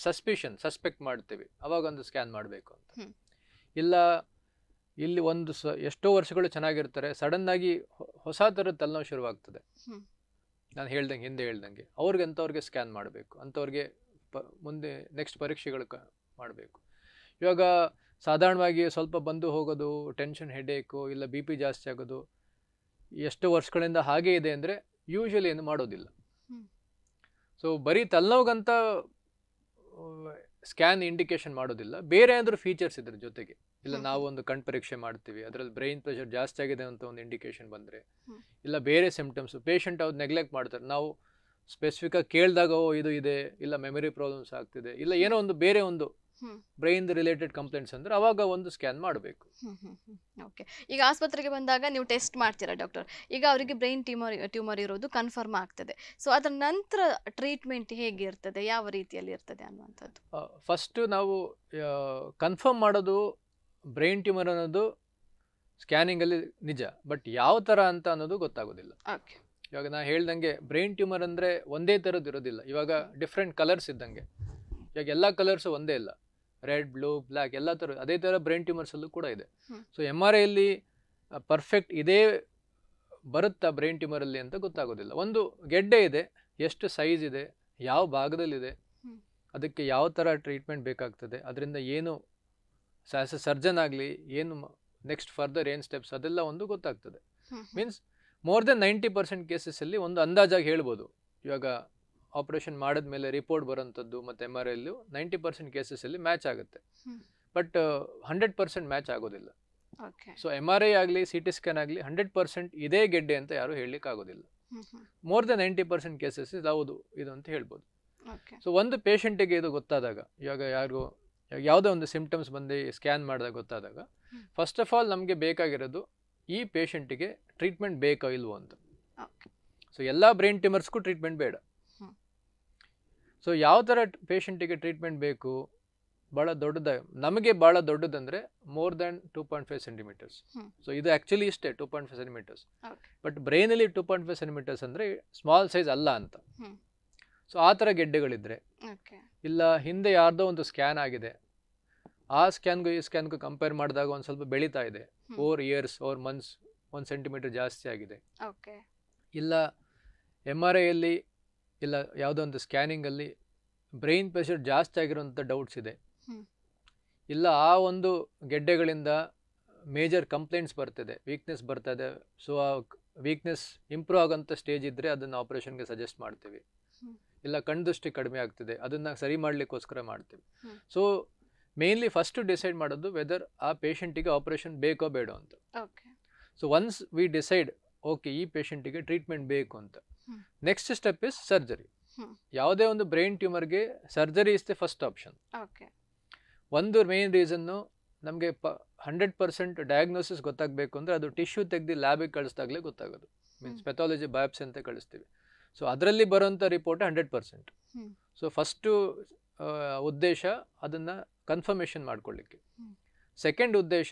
ಸಸ್ಪಿಷನ್ ಸಸ್ಪೆಕ್ಟ್ ಮಾಡ್ತೀವಿ ಅವಾಗ ಒಂದು ಸ್ಕ್ಯಾನ್ ಮಾಡಬೇಕು ಅಂತ ಇಲ್ಲ ಇಲ್ಲಿ ಒಂದು ಸ ಎಷ್ಟೋ ವರ್ಷಗಳು ಚೆನ್ನಾಗಿರ್ತಾರೆ ಸಡನ್ ಆಗಿ ಹೊಸ ಥರದ ತಲೆನೋವು ಶುರುವಾಗ್ತದೆ ನಾನು ಹೇಳ್ದಂಗೆ ಹಿಂದೆ ಹೇಳ್ದಂಗೆ ಅವ್ರಿಗೆ ಅಂಥವ್ರಿಗೆ ಸ್ಕ್ಯಾನ್ ಮಾಡಬೇಕು ಅಂಥವ್ರಿಗೆ ಮುಂದೆ ನೆಕ್ಸ್ಟ್ ಪರೀಕ್ಷೆಗಳು ಮಾಡಬೇಕು ಇವಾಗ ಸಾಧಾರಣವಾಗಿ ಸ್ವಲ್ಪ ಬಂದು ಹೋಗೋದು ಟೆನ್ಷನ್ ಹೆಡೇಕು ಇಲ್ಲ ಬಿ ಪಿ ಜಾಸ್ತಿ ಆಗೋದು ಎಷ್ಟು ವರ್ಷಗಳಿಂದ ಹಾಗೆ ಇದೆ ಅಂದರೆ ಯೂಶ್ವಲಿ ಏನು ಮಾಡೋದಿಲ್ಲ ಸೊ ಬರೀ ತಲೆನೋವುಗಂತ ಸ್ಕ್ಯಾನ್ ಇಂಡಿಕೇಶನ್ ಮಾಡೋದಿಲ್ಲ ಬೇರೆ ಏನಾದರೂ ಫೀಚರ್ಸ್ ಇದ್ರ ಜೊತೆಗೆ ಇಲ್ಲ ನಾವು ಒಂದು ಕಣ್ ಪರೀಕ್ಷೆ ಮಾಡ್ತೀವಿ ಅದರಲ್ಲಿ ಬ್ರೈನ್ ಪ್ರೆಷರ್ ಜಾಸ್ತಿ ಆಗಿದೆ ಅಂತ ಒಂದು ಇಂಡಿಕೇಶನ್ ಬಂದರೆ ಇಲ್ಲ ಬೇರೆ ಸಿಂಪ್ಟಮ್ಸ್ ಪೇಷಂಟ್ ಅವ್ರು ನೆಗ್ಲೆಕ್ಟ್ ಮಾಡ್ತಾರೆ ನಾವು ಸ್ಪೆಸಿಫಿಕಾಗಿ ಕೇಳಿದಾಗ ಇದು ಇದೆ ಇಲ್ಲ ಮೆಮೊರಿ ಪ್ರಾಬ್ಲಮ್ಸ್ ಆಗ್ತಿದೆ ಇಲ್ಲ ಏನೋ ಒಂದು ಬೇರೆ ಒಂದು ಬ್ರೈನ್ ರಿಲೇಟೆಡ್ ಕಂಪ್ಲೇಂಟ್ಸ್ ಅಂದ್ರೆ ಅವಾಗ ಒಂದು ಸ್ಕ್ಯಾನ್ ಮಾಡಬೇಕು ಓಕೆ ಈಗ ಆಸ್ಪತ್ರೆಗೆ ಬಂದಾಗ ನೀವು ಟೆಸ್ಟ್ ಮಾಡ್ತೀರಾ ಡಾಕ್ಟರ್ ಈಗ ಅವರಿಗೆ ಬ್ರೈನ್ ಟ್ಯೂಮರ್ ಟ್ಯೂಮರ್ ಇರೋದು ಕನ್ಫರ್ಮ್ ಆಗ್ತದೆ ಸೊ ಅದರ ನಂತರ ಟ್ರೀಟ್ಮೆಂಟ್ ಹೇಗೆ ಇರ್ತದೆ ಯಾವ ರೀತಿಯಲ್ಲಿ ಇರ್ತದೆ ಅನ್ನುವಂಥದ್ದು ಫಸ್ಟ್ ನಾವು ಕನ್ಫರ್ಮ್ ಮಾಡೋದು ಬ್ರೈನ್ ಟ್ಯೂಮರ್ ಅನ್ನೋದು ಸ್ಕ್ಯಾನಿಂಗಲ್ಲಿ ನಿಜ ಬಟ್ ಯಾವ ಥರ ಅಂತ ಅನ್ನೋದು ಗೊತ್ತಾಗೋದಿಲ್ಲ ಓಕೆ ಇವಾಗ ನಾ ಹೇಳ್ದಂಗೆ ಬ್ರೈನ್ ಟ್ಯೂಮರ್ ಅಂದರೆ ಒಂದೇ ಥರದ್ದು ಇರೋದಿಲ್ಲ ಇವಾಗ ಡಿಫ್ರೆಂಟ್ ಕಲರ್ಸ್ ಇದ್ದಂಗೆ ಇವಾಗ ಎಲ್ಲ ಕಲರ್ಸು ಒಂದೇ ಇಲ್ಲ ರೆಡ್ ಬ್ಲೂ ಬ್ಲ್ಯಾಕ್ ಎಲ್ಲ ಥರ ಅದೇ ಥರ ಬ್ರೈನ್ ಟ್ಯೂಮರ್ಸಲ್ಲೂ ಕೂಡ ಇದೆ ಸೊ ಎಮ್ ಆರ್ ಐಯಲ್ಲಿ ಪರ್ಫೆಕ್ಟ್ ಇದೇ ಬರುತ್ತಾ ಬ್ರೈನ್ ಟ್ಯೂಮರಲ್ಲಿ ಅಂತ ಗೊತ್ತಾಗೋದಿಲ್ಲ ಒಂದು ಗೆಡ್ಡೆ ಇದೆ ಎಷ್ಟು ಸೈಜ್ ಇದೆ ಯಾವ ಭಾಗದಲ್ಲಿದೆ ಅದಕ್ಕೆ ಯಾವ ಥರ ಟ್ರೀಟ್ಮೆಂಟ್ ಬೇಕಾಗ್ತದೆ ಅದರಿಂದ ಏನು ಸರ್ಜನ್ ಆಗಲಿ ಏನು ನೆಕ್ಸ್ಟ್ ಫರ್ದರ್ ಏನು ಸ್ಟೆಪ್ಸ್ ಅದೆಲ್ಲ ಒಂದು ಗೊತ್ತಾಗ್ತದೆ means more than ninety percent ಕೇಸಸಲ್ಲಿ ಒಂದು ಅಂದಾಜಾಗಿ ಹೇಳ್ಬೋದು ಇವಾಗ ಆಪರೇಷನ್ ಮಾಡಿದ್ಮೇಲೆ ರಿಪೋರ್ಟ್ ಬರೋಂಥದ್ದು ಮತ್ತು ಎಮ್ ಆರ್ ಐಲ್ಲು ನೈಂಟಿ ಪರ್ಸೆಂಟ್ ಕೇಸಸಲ್ಲಿ ಮ್ಯಾಚ್ ಆಗುತ್ತೆ ಬಟ್ ಹಂಡ್ರೆಡ್ ಪರ್ಸೆಂಟ್ ಮ್ಯಾಚ್ ಆಗೋದಿಲ್ಲ ಸೊ ಎಮ್ ಆರ್ ಐ ಆಗಲಿ ಸಿ ಟಿ ಸ್ಕ್ಯಾನ್ ಆಗಲಿ ಹಂಡ್ರೆಡ್ ಪರ್ಸೆಂಟ್ ಇದೇ ಗೆಡ್ಡೆ ಅಂತ ಯಾರು ಹೇಳಲಿಕ್ಕೆ ಆಗೋದಿಲ್ಲ more than ninety percent cases ಹೌದು ಇದು ಅಂತ ಹೇಳ್ಬೋದು ಸೊ ಒಂದು ಪೇಷಂಟಿಗೆ ಇದು ಗೊತ್ತಾದಾಗ ಇವಾಗ ಯಾರಿಗೂ ಯಾವುದೇ ಒಂದು ಸಿಂಪ್ಟಮ್ಸ್ ಬಂದು ಸ್ಕ್ಯಾನ್ ಮಾಡಿದಾಗ ಗೊತ್ತಾದಾಗ ಫಸ್ಟ್ ಆಫ್ ಆಲ್ ನಮಗೆ ಬೇಕಾಗಿರೋದು ಈ ಪೇಷಂಟಿಗೆ ಟ್ರೀಟ್ಮೆಂಟ್ ಬೇಕಾ ಇಲ್ವೋ ಅಂತ ಸೊ ಎಲ್ಲ ಬ್ರೈನ್ ಟ್ಯೂಮರ್ಸ್ಗೂ ಟ್ರೀಟ್ಮೆಂಟ್ ಬೇಡ ಸೊ ಯಾವ ಥರ ಪೇಷಂಟಿಗೆ ಟ್ರೀಟ್ಮೆಂಟ್ ಬೇಕು ಭಾಳ ದೊಡ್ಡದ ನಮಗೆ ಭಾಳ ದೊಡ್ಡದಂದ್ರೆ more than two point five centimetres so ಇದು ಆ್ಯಕ್ಚುಲಿ ಇಷ್ಟೇ two point five centimetres but ಬ್ರೈನಲ್ಲಿ ಟೂ ಪಾಯಿಂಟ್ ಫೈವ್ ಸೆಂಟಿಮೀಟರ್ಸ್ ಅಂದರೆ ಸ್ಮಾಲ್ ಸೈಜ್ ಅಲ್ಲ ಅಂತ ಸೊ ಆ ಥರ ಗೆಡ್ಡೆಗಳಿದ್ರೆ ಇಲ್ಲ ಹಿಂದೆ ಯಾರ್ದೋ ಒಂದು ಸ್ಕ್ಯಾನ್ ಆಗಿದೆ ಆ ಸ್ಕ್ಯಾನ್ಗೂ ಈ ಸ್ಕ್ಯಾನ್ಗೂ ಕಂಪೇರ್ ಮಾಡಿದಾಗ ಒಂದು ಸ್ವಲ್ಪ ಬೆಳೀತಾ ಇದೆ ಫೋರ್ ಇಯರ್ಸ್ ಓರ್ ಮಂತ್ಸ್ ಒಂದು ಸೆಂಟಿಮೀಟರ್ ಜಾಸ್ತಿ ಆಗಿದೆ ಇಲ್ಲ ಎಮ್ ಆರ್ ಐಯಲ್ಲಿ ಇಲ್ಲ ಯಾವುದೋ ಒಂದು ಸ್ಕ್ಯಾನಿಂಗಲ್ಲಿ ಬ್ರೈನ್ ಪ್ರೆಷರ್ ಜಾಸ್ತಿ ಆಗಿರುವಂಥ ಡೌಟ್ಸ್ ಇದೆ ಇಲ್ಲ ಆ ಒಂದು ಗೆಡ್ಡೆಗಳಿಂದ ಮೇಜರ್ ಕಂಪ್ಲೇಂಟ್ಸ್ ಬರ್ತಿದೆ ವೀಕ್ನೆಸ್ ಇದೆ ಸೊ ಆ ವೀಕ್ನೆಸ್ ಇಂಪ್ರೂವ್ ಆಗೋಂಥ ಸ್ಟೇಜ್ ಇದ್ದರೆ ಅದನ್ನು ಆಪರೇಷನ್ಗೆ ಸಜೆಸ್ಟ್ ಮಾಡ್ತೀವಿ ಇಲ್ಲ ಕಣ್ದೃಷ್ಟಿ ಕಡಿಮೆ ಆಗ್ತಿದೆ ಅದನ್ನು ಸರಿ ಮಾಡಲಿಕ್ಕೋಸ್ಕರ ಮಾಡ್ತೀವಿ ಸೊ ಮೇನ್ಲಿ ಫಸ್ಟ್ ಡಿಸೈಡ್ ಮಾಡೋದು ವೆದರ್ ಆ ಪೇಷಂಟಿಗೆ ಆಪರೇಷನ್ ಬೇಕೋ ಬೇಡೋ ಅಂತ so once we decide okay ಈ ಪೇಷಂಟಿಗೆ ಟ್ರೀಟ್ಮೆಂಟ್ ಬೇಕು ಅಂತ ನೆಕ್ಸ್ಟ್ ಸ್ಟೆಪ್ ಇಸ್ ಸರ್ಜರಿ ಯಾವುದೇ ಒಂದು ಬ್ರೈನ್ ಟ್ಯೂಮರ್ಗೆ surgery is the first option ಒಂದು ಮೇನ್ ರೀಸನ್ನು ನಮಗೆ ಪ ಹಂಡ್ರೆಡ್ ಪರ್ಸೆಂಟ್ ಡಯಾಗ್ನೋಸಿಸ್ ಗೊತ್ತಾಗಬೇಕು ಅಂದರೆ ಅದು ಟಿಶ್ಯೂ ತೆಗೆದು ಲ್ಯಾಬಿಗೆ ಕಳಿಸ್ದಾಗಲೇ ಗೊತ್ತಾಗೋದು ಮೀನ್ಸ್ ಪೆಥಾಲಜಿ ಬಯಾಪ್ಸಿ ಅಂತ ಕಳಿಸ್ತೀವಿ ಸೊ ಅದರಲ್ಲಿ ಬರೋಂಥ report hundred percent so first ಉದ್ದೇಶ ಅದನ್ನು ಕನ್ಫರ್ಮೇಷನ್ ಮಾಡ್ಕೊಳ್ಳಿಕ್ಕೆ ಸೆಕೆಂಡ್ ಉದ್ದೇಶ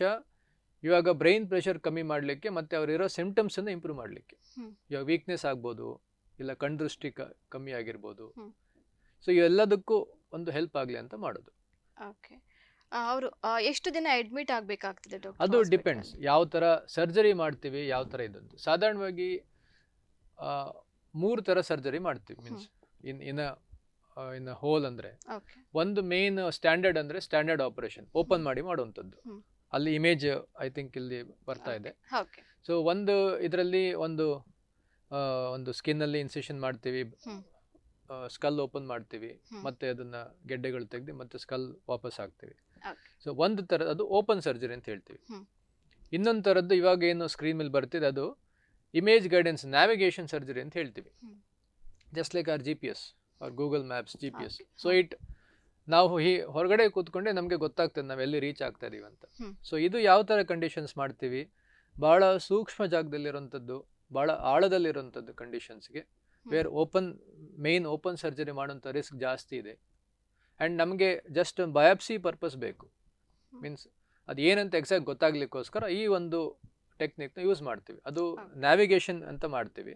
ಇವಾಗ ಬ್ರೈನ್ ಪ್ರೆಷರ್ ಕಮ್ಮಿ ಮಾಡಲಿಕ್ಕೆ ಮತ್ತು ಅವರಿರೋ ಸಿಂಪ್ಟಮ್ಸನ್ನು ಇಂಪ್ರೂವ್ ಮಾಡಲಿಕ್ಕೆ ಇವಾಗ ವೀಕ್ನೆಸ್ ಆಗ್ಬೋದು ಇಲ್ಲ ಕಣ್ದೃಷ್ಟಿ ಕಮ್ಮಿ ಆಗಿರ್ಬೋದು ಸೊ ಇವೆಲ್ಲದಕ್ಕೂ ಒಂದು ಹೆಲ್ಪ್ ಆಗಲಿ ಅಂತ ಮಾಡೋದು ಓಕೆ ಅವರು ಎಷ್ಟು ದಿನ ಅಡ್ಮಿಟ್ ಆಗಬೇಕಾಗ್ತದೆ ಅದು ಡಿಪೆಂಡ್ಸ್ ಯಾವ ಥರ ಸರ್ಜರಿ ಮಾಡ್ತೀವಿ ಯಾವ ಥರ ಇದಂತ ಸಾಧಾರಣವಾಗಿ ಮೂರು ಥರ ಸರ್ಜರಿ ಮಾಡ್ತೀವಿ means in in in whole ಅಂದರೆ ಒಂದು ಮೇನ್ ಸ್ಟ್ಯಾಂಡರ್ಡ್ ಅಂದರೆ ಸ್ಟ್ಯಾಂಡರ್ಡ್ ಆಪರೇಷನ್ ಓಪನ್ ಮಾಡಿ ಮಾಡುವಂಥದ್ದು ಅಲ್ಲಿ ಇಮೇಜ್ ಐ ಥಿಂಕ್ ಇಲ್ಲಿ ಬರ್ತಾ ಇದೆ ಸೊ ಒಂದು ಇದರಲ್ಲಿ ಒಂದು ಒಂದು ಸ್ಕಿನ್ನಲ್ಲಿ ಇನ್ಸೆಷನ್ ಮಾಡ್ತೀವಿ ಸ್ಕಲ್ ಓಪನ್ ಮಾಡ್ತೀವಿ ಮತ್ತೆ ಅದನ್ನ ಗೆಡ್ಡೆಗಳು ತೆಗೆದು ಮತ್ತೆ ಸ್ಕಲ್ ವಾಪಸ್ ಹಾಕ್ತೀವಿ ಸೊ ಒಂದು ತರ ಅದು ಓಪನ್ ಸರ್ಜರಿ ಅಂತ ಹೇಳ್ತೀವಿ ಇನ್ನೊಂದು ಥರದ್ದು ಇವಾಗ ಏನು ಸ್ಕ್ರೀನ್ ಮೇಲೆ ಬರ್ತಿದೆ ಅದು ಇಮೇಜ್ ಗೈಡೆನ್ಸ್ ನ್ಯಾವಿಗೇಷನ್ ಸರ್ಜರಿ ಅಂತ ಹೇಳ್ತೀವಿ just like or G P S or Google maps G P S so it ನಾವು ಈ ಹೊರಗಡೆ ಕೂತ್ಕೊಂಡೆ ನಮಗೆ ಗೊತ್ತಾಗ್ತದೆ ನಾವು ಎಲ್ಲಿ ರೀಚ್ ಆಗ್ತಾ ಇದೀವಿ ಅಂತ ಸೊ ಇದು ಯಾವ ಥರ ಕಂಡೀಷನ್ಸ್ ಮಾಡ್ತೀವಿ ಬಹಳ ಸೂಕ್ಷ್ಮ ಜಾಗದಲ್ಲಿರುವಂಥದ್ದು ಭಾಳ ಆಳದಲ್ಲಿರುವಂಥದ್ದು ಕಂಡೀಷನ್ಸ್ಗೆ where open main open surgery ಮಾಡೋಂಥ ರಿಸ್ಕ್ ಜಾಸ್ತಿ ಇದೆ ಆ್ಯಂಡ್ ನಮಗೆ ಜಸ್ಟ್ ಬಯಾಪ್ಸಿ ಪರ್ಪಸ್ ಬೇಕು ಮೀನ್ಸ್ ಅದು ಏನಂತ ಎಕ್ಸಾಕ್ಟ್ ಗೊತ್ತಾಗ್ಲಿಕ್ಕೋಸ್ಕರ ಈ ಒಂದು ಟೆಕ್ನಿಕ್ನ ಯೂಸ್ ಮಾಡ್ತೀವಿ ಅದು ನ್ಯಾವಿಗೇಷನ್ ಅಂತ ಮಾಡ್ತೀವಿ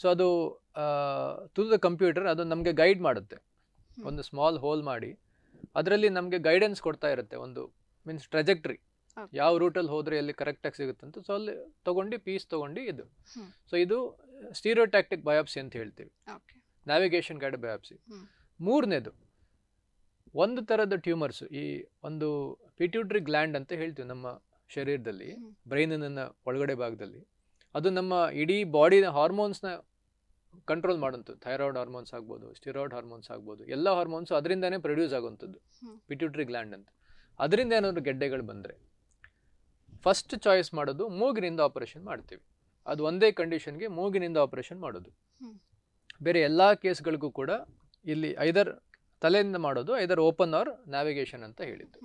ಸೊ ಅದು ಥ್ರೂ ದ ಕಂಪ್ಯೂಟರ್ ಅದು ನಮಗೆ ಗೈಡ್ ಮಾಡುತ್ತೆ ಒಂದು ಸ್ಮಾಲ್ ಹೋಲ್ ಮಾಡಿ ಅದರಲ್ಲಿ ನಮಗೆ ಗೈಡೆನ್ಸ್ ಕೊಡ್ತಾ ಇರುತ್ತೆ ಒಂದು ಮೀನ್ಸ್ ಟ್ರೆಜೆಕ್ಟ್ರಿ ಯಾವ ರೂಟಲ್ಲಿ ಹೋದ್ರೆ ಎಲ್ಲಿ ಕರೆಕ್ಟಾಗಿ ಸಿಗುತ್ತೆ ಸೊ ಅಲ್ಲಿ ತಗೊಂಡು ಪೀಸ್ ತೊಗೊಂಡು ಇದು ಸೊ ಇದು ಸ್ಟೀರೋಟ್ಯಾಕ್ಟಿಕ್ ಬಯಾಪ್ಸಿ ಅಂತ ಹೇಳ್ತೀವಿ ನ್ಯಾವಿಗೇಷನ್ ಗೈಡ್ ಬಯಾಪ್ಸಿ ಮೂರನೇದು ಒಂದು ಥರದ ಟ್ಯೂಮರ್ಸ್ ಈ ಒಂದು ಪಿಟ್ಯೂಟ್ರಿ ಗ್ಲ್ಯಾಂಡ್ ಅಂತ ಹೇಳ್ತೀವಿ ನಮ್ಮ ಶರೀರದಲ್ಲಿ ಬ್ರೈನನ್ನ ಒಳಗಡೆ ಭಾಗದಲ್ಲಿ ಅದು ನಮ್ಮ ಇಡೀ ಬಾಡಿನ ಹಾರ್ಮೋನ್ಸ್ನ ಕಂಟ್ರೋಲ್ ಮಾಡುವಂಥದ್ದು ಥೈರಾಯ್ಡ್ ಹಾರ್ಮೋನ್ಸ್ ಆಗ್ಬೋದು ಸ್ಟಿರಾಯ್ಡ್ ಹಾರ್ಮೋನ್ಸ್ ಆಗ್ಬೋದು ಎಲ್ಲ ಹಾರ್ಮೋನ್ಸು ಅದರಿಂದನೇ ಪ್ರೊಡ್ಯೂಸ್ ಆಗುವಂಥದ್ದು ಪಿಟ್ಯೂಟ್ರಿ ಗ್ಲ್ಯಾಂಡ್ ಅಂತ ಅದರಿಂದ ಏನಾದರೂ ಗೆಡ್ಡೆಗಳು ಬಂದರೆ ಫಸ್ಟ್ ಚಾಯ್ಸ್ ಮಾಡೋದು ಮೂಗಿನಿಂದ ಆಪರೇಷನ್ ಮಾಡ್ತೀವಿ ಅದು ಒಂದೇ ಕಂಡೀಷನ್ಗೆ ಮೂಗಿನಿಂದ ಆಪರೇಷನ್ ಮಾಡೋದು ಬೇರೆ ಎಲ್ಲ ಕೇಸ್ಗಳಿಗೂ ಕೂಡ ಇಲ್ಲಿ ಐದರ್ ತಲೆಯಿಂದ ಮಾಡೋದು ಐದರ್ ಓಪನ್ ಆರ್ ನ್ಯಾವಿಗೇಷನ್ ಅಂತ ಹೇಳಿದ್ದು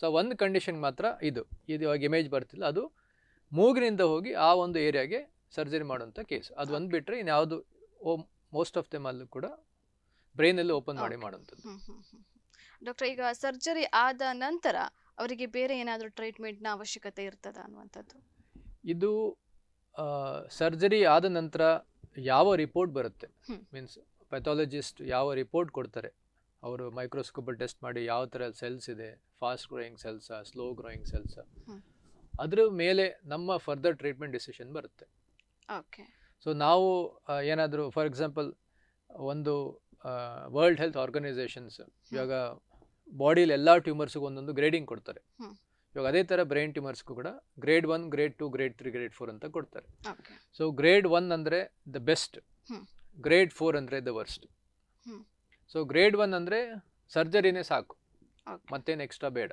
ಸೊ ಒಂದು ಕಂಡೀಷನ್ ಮಾತ್ರ ಇದು ಇದು ಇವಾಗ ಇಮೇಜ್ ಬರ್ತಿಲ್ಲ ಅದು ಮೂಗಿನಿಂದ ಹೋಗಿ ಆ ಒಂದು ಏರಿಯಾಗೆ ಸರ್ಜರಿ ಮಾಡುವಂಥ ಕೇಸ್ ಅದು ಒಂದು ಬಿಟ್ಟರೆ ಇನ್ಯಾವುದು ಓ ಮೋಸ್ಟ್ ಆಫ್ ದೆಮ್ ಅಲ್ಲೂ ಕೂಡ ಬ್ರೈನಲ್ಲಿ ಓಪನ್ ಮಾಡಿ ಮಾಡುವಂಥದ್ದು ಡಾಕ್ಟರ್ ಈಗ ಸರ್ಜರಿ ಆದ ನಂತರ ಅವರಿಗೆ ಬೇರೆ ಏನಾದರೂ ಟ್ರೀಟ್ಮೆಂಟ್ನ ಅವಶ್ಯಕತೆ ಇರ್ತದ ಅನ್ನುವಂಥದ್ದು ಇದು ಸರ್ಜರಿ ಆದ ನಂತರ ಯಾವ ರಿಪೋರ್ಟ್ ಬರುತ್ತೆ ಮೀನ್ಸ್ ಪೆಥಾಲಜಿಸ್ಟ್ ಯಾವ ರಿಪೋರ್ಟ್ ಕೊಡ್ತಾರೆ ಅವರು ಮೈಕ್ರೋಸ್ಕೋಪ್ ಟೆಸ್ಟ್ ಮಾಡಿ ಯಾವ ಥರ ಸೆಲ್ಸ್ ಇದೆ fast growing cells slow growing cells ಅದ್ರ ಮೇಲೆ ನಮ್ಮ ಫರ್ದರ್ ಟ್ರೀಟ್ಮೆಂಟ್ ಡಿಸಿಷನ್ ಬರುತ್ತೆ ಓಕೆ ಸೊ ನಾವು ಏನಾದರೂ ಫಾರ್ ಎಕ್ಸಾಂಪಲ್ ಒಂದು ವರ್ಲ್ಡ್ ಹೆಲ್ತ್ ಆರ್ಗನೈಸೇಷನ್ಸ್ ಇವಾಗ ಬಾಡಿಲಿ ಎಲ್ಲ ಟ್ಯೂಮರ್ಸ್ಗೂ ಒಂದೊಂದು ಗ್ರೇಡಿಂಗ್ ಕೊಡ್ತಾರೆ ಇವಾಗ ಅದೇ ಥರ ಬ್ರೈನ್ ಟ್ಯೂಮರ್ಸ್ಗೂ ಕೂಡ grade one grade two grade three grade four ಅಂತ ಕೊಡ್ತಾರೆ ಸೊ ಗ್ರೇಡ್ ಒನ್ ಅಂದರೆ ದ ಬೆಸ್ಟ್ ಗ್ರೇಡ್ ಫೋರ್ ಅಂದರೆ the worst so grade one ಅಂದರೆ ಸರ್ಜರಿನೇ ಸಾಕು ಮತ್ತೇನು ಎಕ್ಸ್ಟ್ರಾ ಬೇಡ